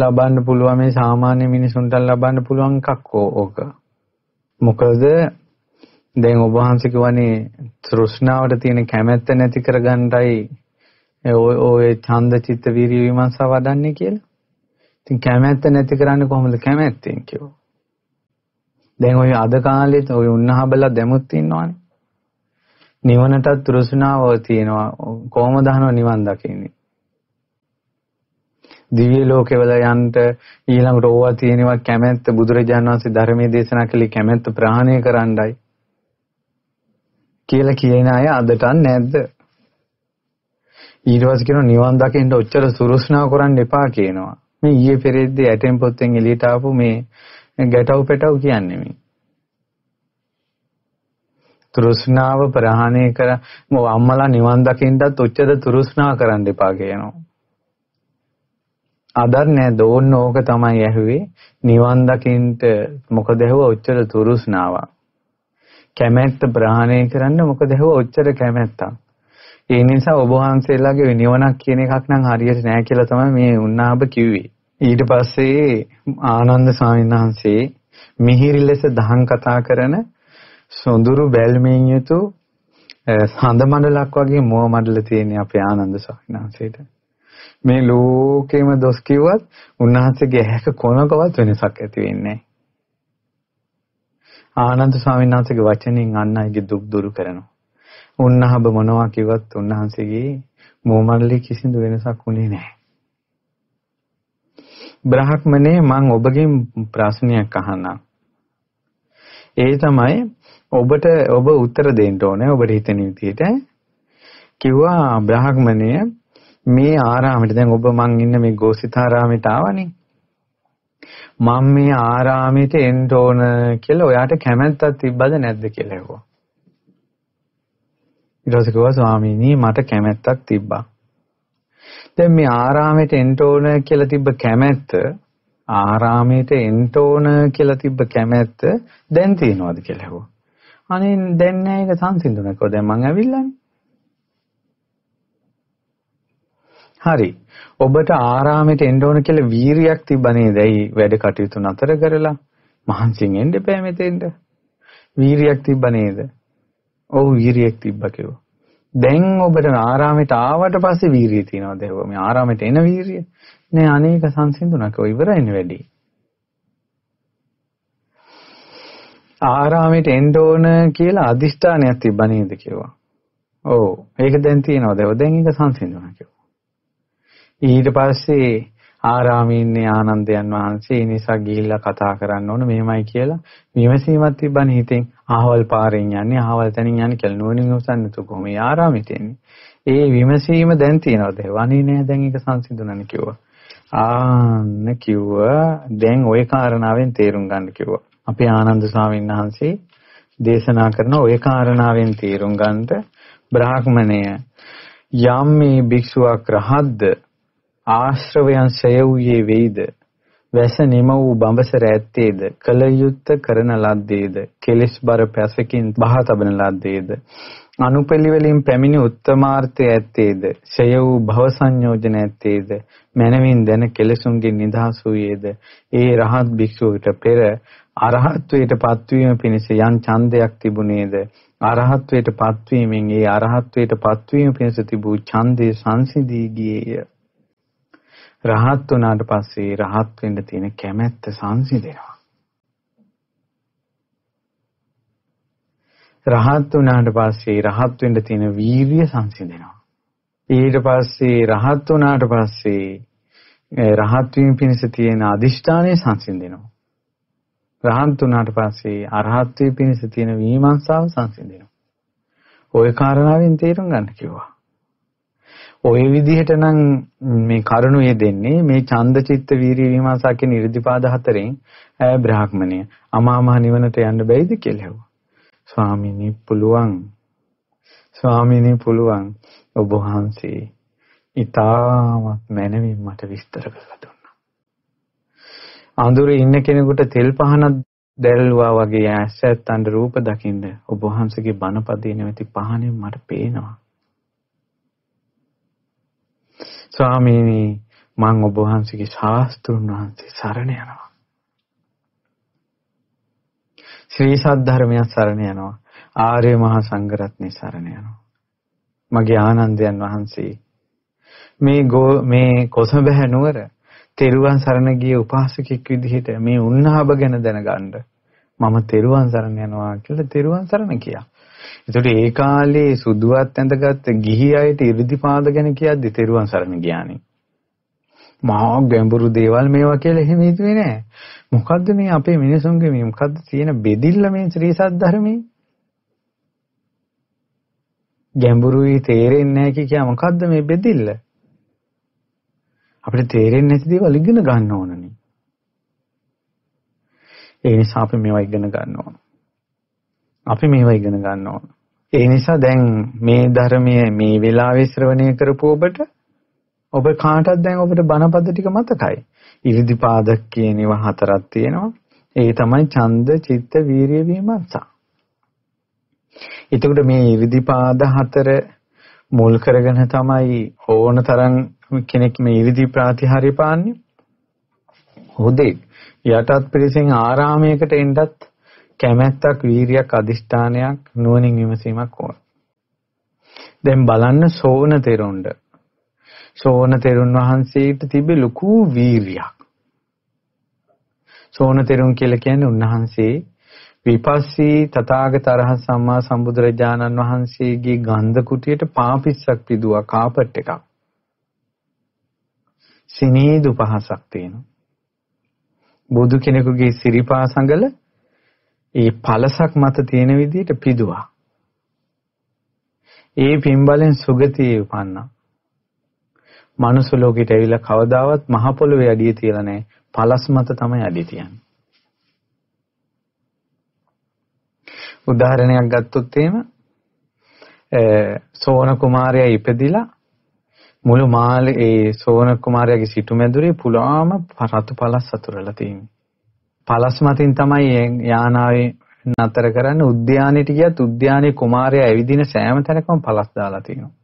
ලබන්න පුළුවන් මේ සාමාන්‍ය මිනිසුන්ට ලබන්න පුළුවන් එකක් ඕක. මොකද දැන් ඔබ වහන්සේ කියවනේ තෘෂ්ණාවට තියෙන කැමැත්ත නැති කරගන්නයි ඔය ඔය ඡන්ද චිත්ත වීර්ය විමර්ශා වඩන්නේ කියලා. ඉතින් කැමැත්ත නැති කරන්නේ කොහොමද කැමැත්තෙන් කියෝ? දැන් ඔය අද කාලෙත් ඔය උන්නහබලා දැමුත් ඉන්නවනේ. නිවනටත් තෘෂ්ණාව තියෙනවා. කොහොමද අහනවා නිවන් දකින්නේ? දිව්‍ය ලෝකවල යන්ට ඊළඟට ඕවා තියෙනවා කැමැත්ත බුදුරජාණන් වහන්සේ ධර්මයේ දේශනා කළේ කැමැත්ත ප්‍රහාණය කරන්නයි කියලා කියන අය අදටත් නැද්ද ඊට පස්සේ කියනවා නිවන් දකින්න ඔච්චර සුරුස්නා කරන්න එපා කියනවා මේ ඊයේ පෙරේද්දී ඇටෙන් පොත්තෙන් එළියට ආපු මේ ගැටව් පැටව් කියන්නේ මේ. තෘෂ්ණාව ප්‍රහාණය කර මෝ අම්මලා නිවන් දකින්නත් උච්චද තෘෂ්ණා කරන්න එපා කියනවා. ආදරණේ දෝන්න ඕක තමයි ඇහුවේ නිවන් දකින්නට මොකද ඇහුවා උච්චර තුරුස්නාවක් කැමැත්ත ප්‍රහාණය කරන්න මොකද ඇහුවා උච්චර කැමැත්තක් ඒ නිසා ඔබ වහන්සේලාගේ නිවනක් කියන එකක් නම් හරියට නෑ කියලා තමයි මේ උන්නාබ කිව්වේ. ඊට පස්සේ ආනන්ද ස්වාමීන් වහන්සේ මිහිරි ලෙස දහම් කතා කරන සොඳුරු බැල්මෙන් යුතු හඳ මඩලක් වගේ මෝ මඩල තියෙන අපේ ආනන්ද ස්වාමීන් වහන්සේට. මේ ලෝකේම දොස් කිව්වත් උන්වහන්සේගේ හැක කොනකවත් වෙනසක් ඇති වෙන්නේ නෑ. ආනන්ද ස්වාමීන් වහන්සේගේ වචනෙන් අන් අයගේ දුක් දුරු කරනවා. උන්නහබ මොනවා කිව්වත් උන්වහන්සේගේ මෝමණ්ඩලේ කිසිදු වෙනසක් වුණේ නැහැ. බ්‍රහ්මනේ මම ඔබගෙන් ප්‍රශ්නයක් අහන්නම්. ඒ තමයි ඔබට ඔබ උත්තර දෙන්න ඕනේ ඔබට හිතෙන විදිහට. කිව්වා බ්‍රහ්මනේ මේ ආරාමෙට දැන් ඔබ මං ඉන්න මේ ගෝසිතාරාමෙට ආවනේ. මම මේ ආරාමෙට එන්න ඕන කියලා ඔයාට කැමැත්තක් තිබ්බද නැද්ද කියලා ඇහුවා. ඊට පස්සේ කිව්වා ස්වාමීනි මට කැමැත්තක් තිබ්බා. දැන් මේ ආරාමයට එන්න ඕන කියලා තිබ්බ කැමැත්ත ආරාමයට එන්න ඕන කියලා තිබ්බ කැමැත්ත දැන් තියෙනවද කියලා ඇහුවා. අනේ දැන් නෑ ඒක සංසිඳුණා කියලා දැන් මං ඇවිල්ලානේ. හරි. ඔබට ආරාමයට එන්න ඕන කියලා වීරියක් තිබ්බනේ දැයි වැඩ කටයුතු නතර කරලා මහන්සියෙන් එන්න එපා මෙතෙන්ට. වීරියක් තිබ්බ නේද? ඔව් වීරියක් තිබ්බා කිව්වා. දැන් ඔබට ආරාමයට ආවට පස්සේ වීරිය තියනවාද හෙව මේ ආරාමයට එන වීරිය නෑ අනේක සංසිඳුණා කිව්වා ඉවරයිනේ වැඩි. ආරාමයට එන්න ඕන කියලා අදිෂ්ඨානයක් තිබ්බා නේද කිව්වා. ඔව් ඒක දැන් තියනවාද හෙව දැන් ඒක සංසිඳුණා කිව්වා. ඊට පස්සේ ආරාමේ ඉන්නේ ආනන්දයන් වහන්සේ ඒ නිසා ගිහිල්ලා කතා කරන්න ඕන මෙහෙමයි කියලා විමසීමක් තිබ්බනේ හිතෙන් අහවල් පාරෙන් යන්නේ අහවල් තැනින් යන්නේ කියලා නුවණින් උසන්නේ තු කොහොමද ආරාමෙ තියෙන්නේ. ඒ විමසීම දැන් තියනවාද? වනේ නෑ දැන් ඒක සංසිඳුණානේ කිව්වා. ආන්න කිව්වා දැන් ওই කාරණාවෙන් තේරුම් ගන්න කිව්වා. අපේ ආනන්ද ස්වාමීන් වහන්සේ දේශනා කරන ওই කාරණාවෙන් තේරුම් ගන්නට බ්‍රාහ්මණය යම් මේ භික්ෂුවක් රහද්ද ආශ්‍රවයන් සයවුයේ වෙයිද වැස නිම වූ බඹසර ඇත්තේද කල යුත්ත කරන ලද්දේද කෙලෙස් බර පැසකින් බහ තබන ලද්දේද අනුපිළිවෙලින් පැමිණි උත්තමාර්ථය ඇත්තේද ෂය වූ භව සංයෝජන ඇත්තේද මනමින් දැන කෙලසුන්ගෙන් නිදහස් වූයේද ඒ රහත් භික්ෂුවට පෙර අරහත්වයට පත්වීම පිණිස යම් ඡන්දයක් තිබුණේද අරහත්වයට පත්වීමෙන් ඒ අරහත්වයට පත්වීම පිණිස තිබූ ඡන්දේ සංසිඳී ගියේය රහත් වුණාට පස්සේ රහත් වෙන්න තියෙන කැමැත්ත සංසිඳෙනවා. රහත් වුණාට පස්සේ රහත් වෙන්න තියෙන වීරිය සංසිඳෙනවා. ඊට පස්සේ රහත් වුණාට පස්සේ රහත් වීම පිණිස තියෙන අදිෂ්ඨානය සංසිඳෙනවා. රහත් වුණාට පස්සේ අරහත් වීම පිණිස තියෙන විමර්ශාව සංසිඳෙනවා. ওই කාරණාවෙන් තේරුම් ගන්න කිව්වා. ওই විදිහට නම් මේ කරුණු යෙදෙන්නේ මේ ඡන්ද චිත්ත වීරිය විමර්ශා කියන 이르දිපාද හතරෙන් බ්‍රාහ්මණය අමා මහ නිවනට යන්න බැයිද කියලා ඇහුවා. ස්වාමීනි පුළුවන්. ස්වාමීනි පුළුවන්. ඔබ වහන්සේ ඉතාමත් මැනවින් මට විස්තර කරලා දුන්නා. අඳුරේ ඉන්න කෙනෙකුට තෙල් පහනක් දැල්වා වගේ ඇස් ඇත්තන්ට රූප දකින්න ඔබ වහන්සේගේ බණපදේ නැමැති පහනෙන් මට පේනවා. ස්වාමීනි මම ඔබ වහන්සේගේ ශාස්ත්‍රුන් වහන්සේ සරණ යනවා. ශ්‍රී සද්ධර්මයන් සරණ යනවා. ආර්ය මහා සංඝරත්නය සරණ යනවා. මගේ ආනන්දයන් වහන්සේ මේ මේ කොසඹෑ නුවර තෙරුවන් සරණ ගිය උපාසකෙක් විදිහට මේ උන්හබ ගැන දැනගන්න මම තෙරුවන් සරණ යනවා කියලා තෙරුවන් සරණ කියා. ඒතකොට ඒ කාලේ සුදුවත් ඇඳගත් ගිහි අයට ඉරිදිපාද ගැන කියද්දි තෙරුවන් සරණ ගියානේ. මහා ගැඹුරු දේවල් මේවා කියලා එහෙම හිතුවේ නෑ. මොකද්ද මේ අපේ මිනිසුන්ගේ මේ මොකද්ද තියෙන බෙදිල්ල මේ ශ්‍රී සද්ධර්මයේ? ගැඹුරුයි තේරෙන්නේ නැහැ කිය කියා මොකද්ද මේ බෙදිල්ල? අපිට තේරෙන්නේ නැති දේවල් ඉගෙන ගන්න ඕනනේ. ඒ නිසා අපි මේවා ඉගෙන ගන්න ඕන. අපි මේවා ඉගෙන ගන්න ඕන. ඒ නිසා දැන් මේ ධර්මයේ මේ වෙලාවේ ශ්‍රවණය කරපු ඔබට ඔබ කාටවත් දැන් ඔබට බණපද ටික මතකයි. ඉරිදිපාද කියන ඒවා හතරක් තියෙනවා. ඒ තමයි ඡන්ද, චිත්ත, වීරිය, විමර්ශා. එතකොට මේ ඉරිදිපාද හතර මුල් කරගෙන තමයි ඕන තරම් කෙනෙක් මේ ඉරිදි ප්‍රාතිහාර්ය පාන්නේ. හොදේ යටත් පිරිසෙන් ආරාමයකට එන්නත් කැමැත්තක්, වීරියක්, අදිෂ්ඨානයක්, නුවණින් විමසීමක් ඕන. දැන් බලන්න සෝන තෙරුණ්ඩ. සෝන තෙරුන් වහන්සේට තිබේ ලොකු වීරියක්. සෝන තෙරුන් කියලා කියන්නේ උන්වහන්සේ විපස්සී තථාගත අරහත් සම්මා සම්බුදුරජාණන් වහන්සේගේ ගන්ධ කුටියට පාපිස්සක් පිදුවා කාපට් එකක්. සිනීදු පහසක් තියෙනවා. බුදු කෙනෙකුගේ සිරිපාසඟල ඒ පළසක් මත තියෙන විදිහට පිදුවා. ඒ පින්බලෙන් සුගතියේ උපන්නා. මනුස්ස ලෝකෙට ඇවිල්ලා කවදාවත් මහ පොළොවේ අඩිය තියලා නැහැ. පළස් මත තමයි අඩිය තියන්නේ. උදාහරණයක් ගත්තොත් එහෙම සෝන කුමාරයා ඉපදිලා මුළු මාළේ ඒ සෝන කුමාරයාගේ සිටු මැදුරේ පුලාම රතු පළස් සතුරලා තියෙනවා. පලස් මතින් තමයි යානාවේ නතර කරන්න උද්‍යානෙට ගියත් උද්‍යානයේ කුමාරයා ඇවිදින සෑම තැනකම පලස් දාලා තියෙනවා.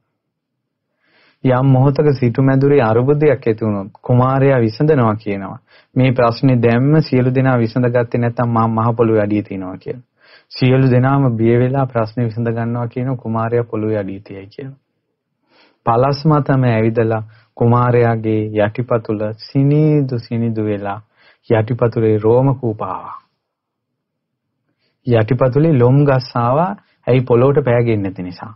යම් මොහොතක සිටු මැදුරේ අරුබුදයක් ඇති වුණොත් කුමාරයා විසඳනවා කියනවා. මේ ප්‍රශ්නේ දැම්ම සියලු දෙනා විසඳගත්තේ නැත්නම් මම මහ පොළොවේ අඩිය තියනවා කියලා. සියලු දෙනාම බිය වෙලා ප්‍රශ්නේ විසඳ ගන්නවා කියන කුමාරයා පොළොවේ අඩිය තියයි කියලා. පලස් මතම ඇවිදලා කුමාරයාගේ යටිපතුල සිනිදු සිනිදු වෙලා යටිපතුලේ රෝම කූපාවා. යටිපතුලේ ලොම් ගස් ආවා ඇයි පොළොවට පෑගෙන්නේ නැති නිසා.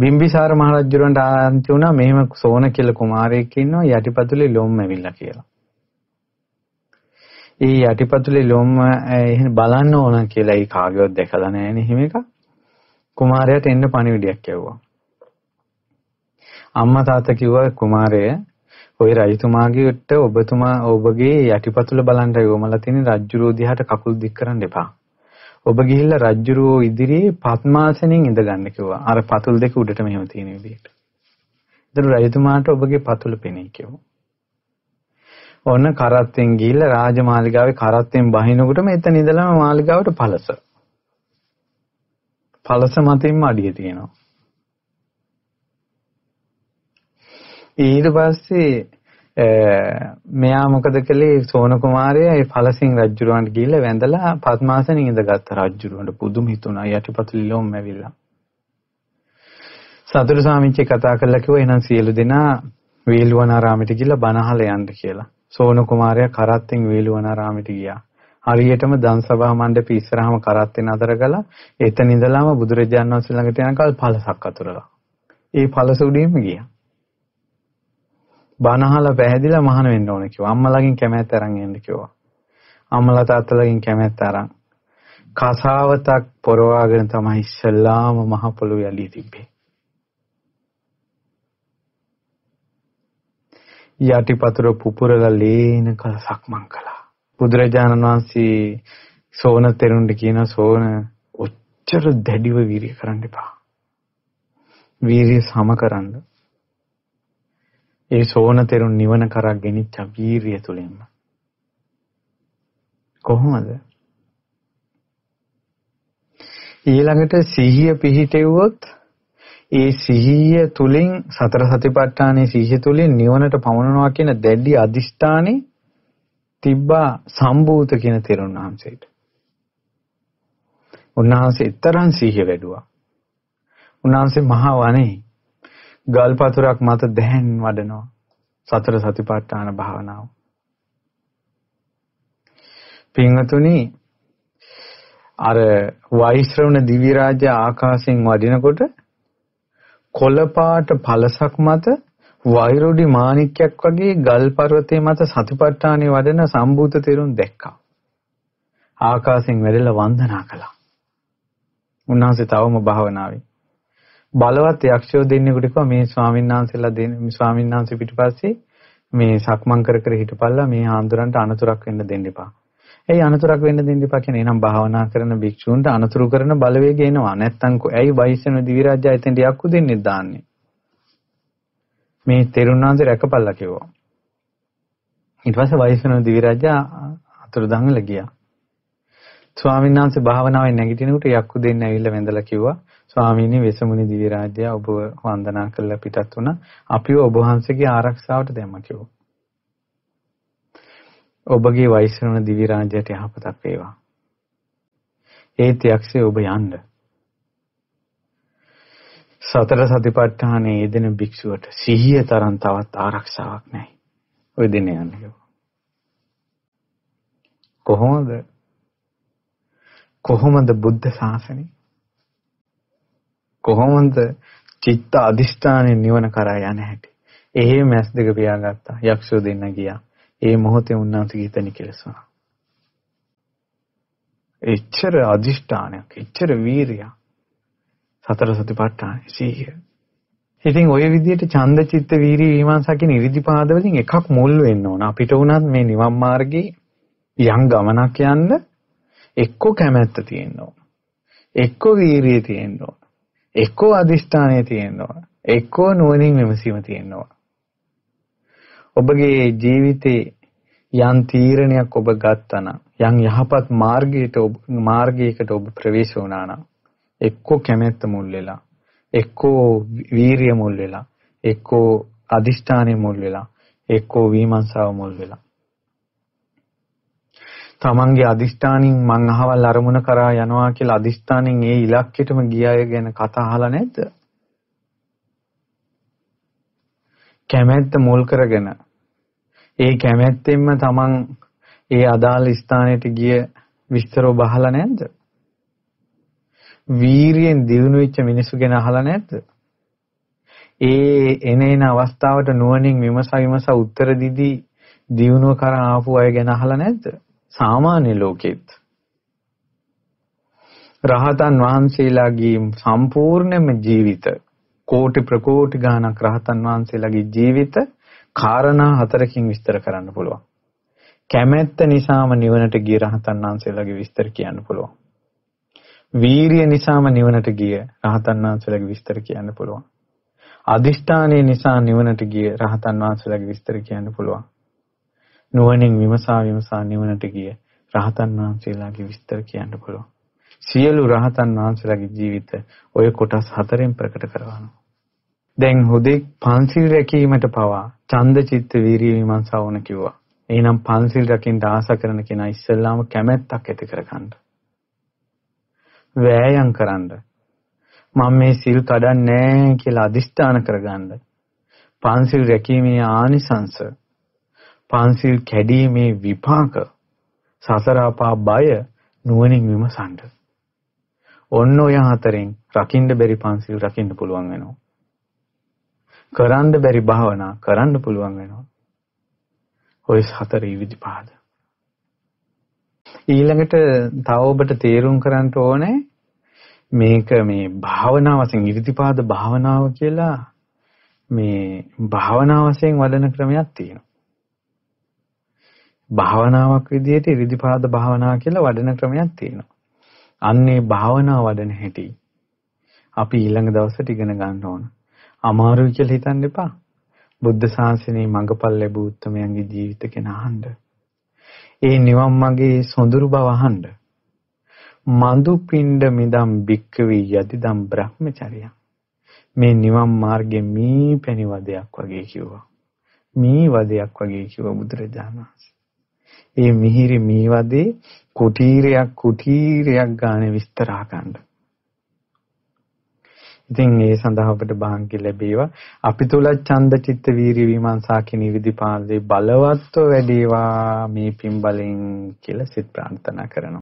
බිම්බිසාර මහරජුරන්ට ආරංචි වුණා මෙහෙම සෝන කියලා කුමාරයෙක් ඉන්නවා යටිපතුලේ ලොම් ඇවිල්ලා කියලා. ඒ යටිපතුලේ ලොම් එහෙම බලන්න ඕන කියලා ඒ කාගේවත් දැකලා නැහැනේ හිම එක. කුමාරයාට එන්න පණිවිඩයක් ඇව්වා. අම්මා තාත්තා කිව්වා කුමාරය ওই රජතුමාගේට ඔබතුමා ඔබගේ යටිපතුල බලන්න යොමලා තියෙන රජ්ජුරුව දිහාට කකුල් දික් කරන්න එපා. ඔබ ගිහිල්ලා රජ්ජුරුව ඉදිරියේ පත්මාසනෙන් ඉඳගන්න කිව්වා. අර පතුල් දෙක උඩට මෙහෙම තියෙන විදිහට. එතන රජතුමාට ඔබගේ පතුල පෙනී කිව්වා. ඔන්න කරත්තෙන් ගිහිල්ලා රාජමාලිගාවේ කරත්තෙන් බහිනකොටම එතන ඉඳලාම මාලිගාවට පළස. පළස මතින්ම අඩිය තියෙනවා. ඊට පස්සේ මෙයා මොකද කළේ සෝන කුමාරයා ඒ ඵලසිං රජුරවන්ට ගිහිල්ලා වැඳලා පద్මාසනෙ ඉඳගත් රජුරවන්ට පුදුම හිතුණා යටිපතුලිලොම් ඇවිල්ලා. සතර සාමිච්චේ කතා කරලා කිව්වා එහෙනම් සියලු දෙනා වේලුවනාරාමයට ගිහිල්ලා බණ අහලා යන්න කියලා. සෝන කුමාරයා කරත්තෙන් වේලුවනාරාමයට ගියා. හරියටම දන්සභා මණ්ඩපේ ඉස්සරහම කරත් වෙන අතර ගලා එතන ඉඳලාම බුදුරජාණන් වහන්සේ ළඟට යනකල් පළසක් අතුරලා. ඒ පළස උඩින්ම ගියා. බනහලා පැහැදිලා මහාන වෙන්න ඕන කිව්වා. අම්මලාගෙන් කැමැත්ත අරන් එන්න කිව්වා. අම්මලා තාත්තලාගෙන් කැමැත්ත අරන් කසාවතක් පොරවාගෙන තමයි ඉස්සල්ලාම මහ පොළොවේ ඇලී තිබ්බේ. යටිපතුර පුපුරලා ලේන කල සක්මන් කළා. බුදුරජාණන් වහන්සේ සෝන තෙරුන්ට කියන සෝන ඔච්චර දැඩිව වීර්ය කරන්න එපා. වීර්ය සම කරන්න. ඒ සෝන තෙරුන් නිවන කරා ගෙනිච්ච වීරිය තුලින්ම කොහොමද ඊළඟට සිහිය පිහිටෙව්වොත් ඒ සිහිය තුලින් සතර සතිපට්ඨානයේ සිහිය තුලින් නිවනට පමුණනවා කියන දැඩි අදිෂ්ඨානෙ තිබ්බා සම්බූත කියන තෙරුන් වහන්සේට. උන්වහන්සේ තරම් සිහිය වැඩුවා. උන්වහන්සේ මහා වනේ ගල් පතුරක් මත දැහැන් වඩනවා සතර සතිපට්ඨාන භාවනාව. පින්වතුනි අර වෛශ්‍රවණ දිවි රාජ්‍ය ආකාශයෙන් වඩිනකොට කොළපාට පළසක් මත වෛරොඩි මාණික්යක් වගේ ගල් පර්වතයේ මත සතිපට්ඨානෙ වඩන සම්බූත තෙරුන් දැක්කා. ආකාශයෙන් වැදලා වන්දනා කළා. උන්වහන්සේ තවම භාවනාවේ බලවත් යක්ෂයෝ දෙන්නෙකුට කිව්වා මේ ස්වාමීන් වහන්සේලා දෙන්නේ ස්වාමීන් වහන්සේ පිටිපස්සේ මේ සක්මන් කර කර හිටපල්ලා මේ ආන්දරන්ට අනතුරක් වෙන්න දෙන්න එපා. ඒ අනතුරක් වෙන්න දෙන්න එපා කියන්නේ එනම් භාවනා කරන භික්ෂූන්ට අනතුරු කරන බලවේගය එනවා. නැත්තම් ඇයි වෛශ්‍යන දිවිරාජ්‍ය එතෙන්ට යක්කු දෙන්නේ දාන්නේ? මේ තෙරුණාන්ද රැකපල්ලා කිව්වා. ඊට පස්සේ වෛශ්‍යන දිවිරාජ්‍ය අතුරුදහන් වෙලා ගියා. ස්වාමීන් වහන්සේ භාවනාවේ නැගිටිනකොට යක්කු දෙන්න ඇවිල්ලා වැඳලා කිව්වා ස්වාමීනි වෙසමුණි දිවි රාජ්‍ය ඔබ වන්දනා කරලා පිටත් වුණා අපිව ඔබ වහන්සේගේ ආරක්ෂාවට දැම්මා කිව්වා ඔබගේ වෛශ්‍රවණ දිවි රාජ්‍යයට යහපතක් වේවා ඒත් යක්ෂය ඔබ යන්න සතර සතිපට්ඨානයේ යෙදෙන භික්ෂුවට සිහිය තරම් තවත් ආරක්ෂාවක් නැහැ ඔය දෙන යන්නේ කොහොමද කොහොමද බුද්ධ ශාසනය කොහොමද චිත්ත අධිෂ්ඨානයේ නිවන කරා යන හැටි එහෙම ඇස් දෙක පියාගත්තා යක්ෂයෝ දෙන්න ගියා ඒ මොහොතේ උන්නාන්සේ හිතනි කෙලසුණා එච්චර අධිෂ්ඨානයක් එච්චර වීරියක් සතර සතිපට්ඨාන සීය ඉතින් ওই විදිහට ඡන්ද චිත්ත වීරි විමර්ශා කියන ඉරිදිපාද වලින් එකක් මුල් වෙන්න ඕන අපිට උනත් මේ නිවන් මාර්ගේ යම් ගමනක් යන්න එක්කෝ කැමැත්ත තියෙන්න ඕන. එක්කෝ වීරිය තියෙන්න ඕන. එක්කෝ අදිෂ්ඨානය තියෙන්න ඕන. එක්කෝ නුවණින් විමසීම තියෙන්න ඕන. ඔබගේ ජීවිතේ යම් තීරණයක් ඔබ ගත්තා නම් යම් යහපත් මාර්ගයකට ඔබ මාර්ගයකට ඔබ ප්‍රවේශ වුණා නම් එක්කෝ කැමැත්ත මුල් වෙලා එක්කෝ වීරිය මුල් වෙලා එක්කෝ අදිෂ්ඨානය මුල් වෙලා එක්කෝ විමර්ශාව මුල් වෙලා තමන්ගේ අදිෂ්ඨානින් මං අහවල් අරමුණ කරා යනවා කියලා අදිෂ්ඨානින් ඒ ඉලක්කෙටම ගිය අය ගැන කතා අහලා නැද්ද? කැමැත්ත මුල් කරගෙන ඒ කැමැත්තෙන්ම තමන් ඒ අදාළ ස්ථානයට ගිය විස්තරෝ බහලා නැද්ද? වීරියෙන් දිනු වෙච්ච මිනිස්සු ගැන අහලා නැද්ද? ඒ එනේන අවස්ථාවට නුවණින් විමසා විමසා උත්තර දීදී දියුණුව කරා ආපු අය ගැන අහලා නැද්ද? සාමාන්‍ය ලෝකෙත් රහතන් වහන්සේලාගේ සම්පූර්ණම ජීවිත කෝටි ප්‍රකෝටි ගාණක් රහතන් වහන්සේලාගේ ජීවිත කාරණා හතරකින් විස්තර කරන්න පුළුවන්. කැමැත්ත නිසාම නිවනට ගිය රහතන් වහන්සේලාගේ විස්තර කියන්න පුළුවන්. වීරිය නිසාම නිවනට ගිය රහතන් වහන්සේලාගේ විස්තර කියන්න පුළුවන්. අදිෂ්ඨානය නිසා නිවනට ගිය රහතන් වහන්සේලාගේ විස්තර කියන්න පුළුවන්. නුවණින් විමසා විමසා නිවනට ගිය රහතන් වහන්සේලාගේ විස්තර කියන්න පුළුවන්. සියලු රහතන් වහන්සේලාගේ ජීවිත ඔය කොටස් හතරෙන් ප්‍රකට කරවනවා. දැන් හුදෙක් පන්සිල් රැකීමට පවා ඡන්ද චිත්ත වීරිය විමර්ශා වුණ කිව්වා. එහෙනම් පන්සිල් රකින්න ආස කරන කෙනා ඉස්සෙල්ලාම කැමැත්තක් ඇති කරගන්න. වෑයම් කරන්න. මම මේ සිල් කඩන්නේ නැහැ කියලා අදිෂ්ඨාන කරගන්න. පන්සිල් රැකීමේ ආනිසංශ පංසිල් කැඩීමේ විපාක සසර අපා බය නුවණින් විමසන්න. ඔන්න ඔය හතරෙන් රකින්න බැරි පංසිල් රකින්න පුළුවන් වෙනවා. කරන්න බැරි භාවනා කරන්න පුළුවන් වෙනවා. ඔය හතර ඊවිදි පහද. ඊළඟට තව ඔබට තේරුම් කරන්න ඕනේ මේක මේ භාවනා වශයෙන් ඉරිදිපාද භාවනාව කියලා මේ භාවනා වශයෙන් වඩන ක්‍රමයක් තියෙනවා. භාවනාවක් විදිහට ඉරිදිපාද භාවනා කියලා වඩන ක්‍රමයක් තියෙනවා. අන්නේ භාවනා වඩන හැටි අපි ඊළඟ දවසට ඉගෙන ගන්න ඕන. අමාරුයි කියලා හිතන්න එපා. බුද්ධ ශාසනයේ මඟපල් ලැබූ උත්මයන්ගේ ජීවිත ගැන අහන්න. ඒ නිවන් මාගේ සොඳුරු බව අහන්න. මඳු පිණ්ඩ මිදම් භික්කවි යතිදම් බ්‍රහ්මචර්යය. මේ නිවන් මාර්ගේ මේ පැණි වදයක් වගේ කිව්වා. මේ වදයක් වගේ කිව්වා බුදුරජාණන් වහන්සේ. මේ මිහිරි මීවදේ කුටීරයක් කුටීරයක් ගානේ විස්තර ගන්න. ඉතින් ඒ සඳහා අපට භාග්‍ය ලැබේවා. අපි තුල ඡන්ද චිත්ත වීරිය විමර්ශා කිනි විදිපාදේ බලවත්ව වැඩිවා මේ පින් බලෙන් කියලා සිත ප්‍රාර්ථනා කරනවා.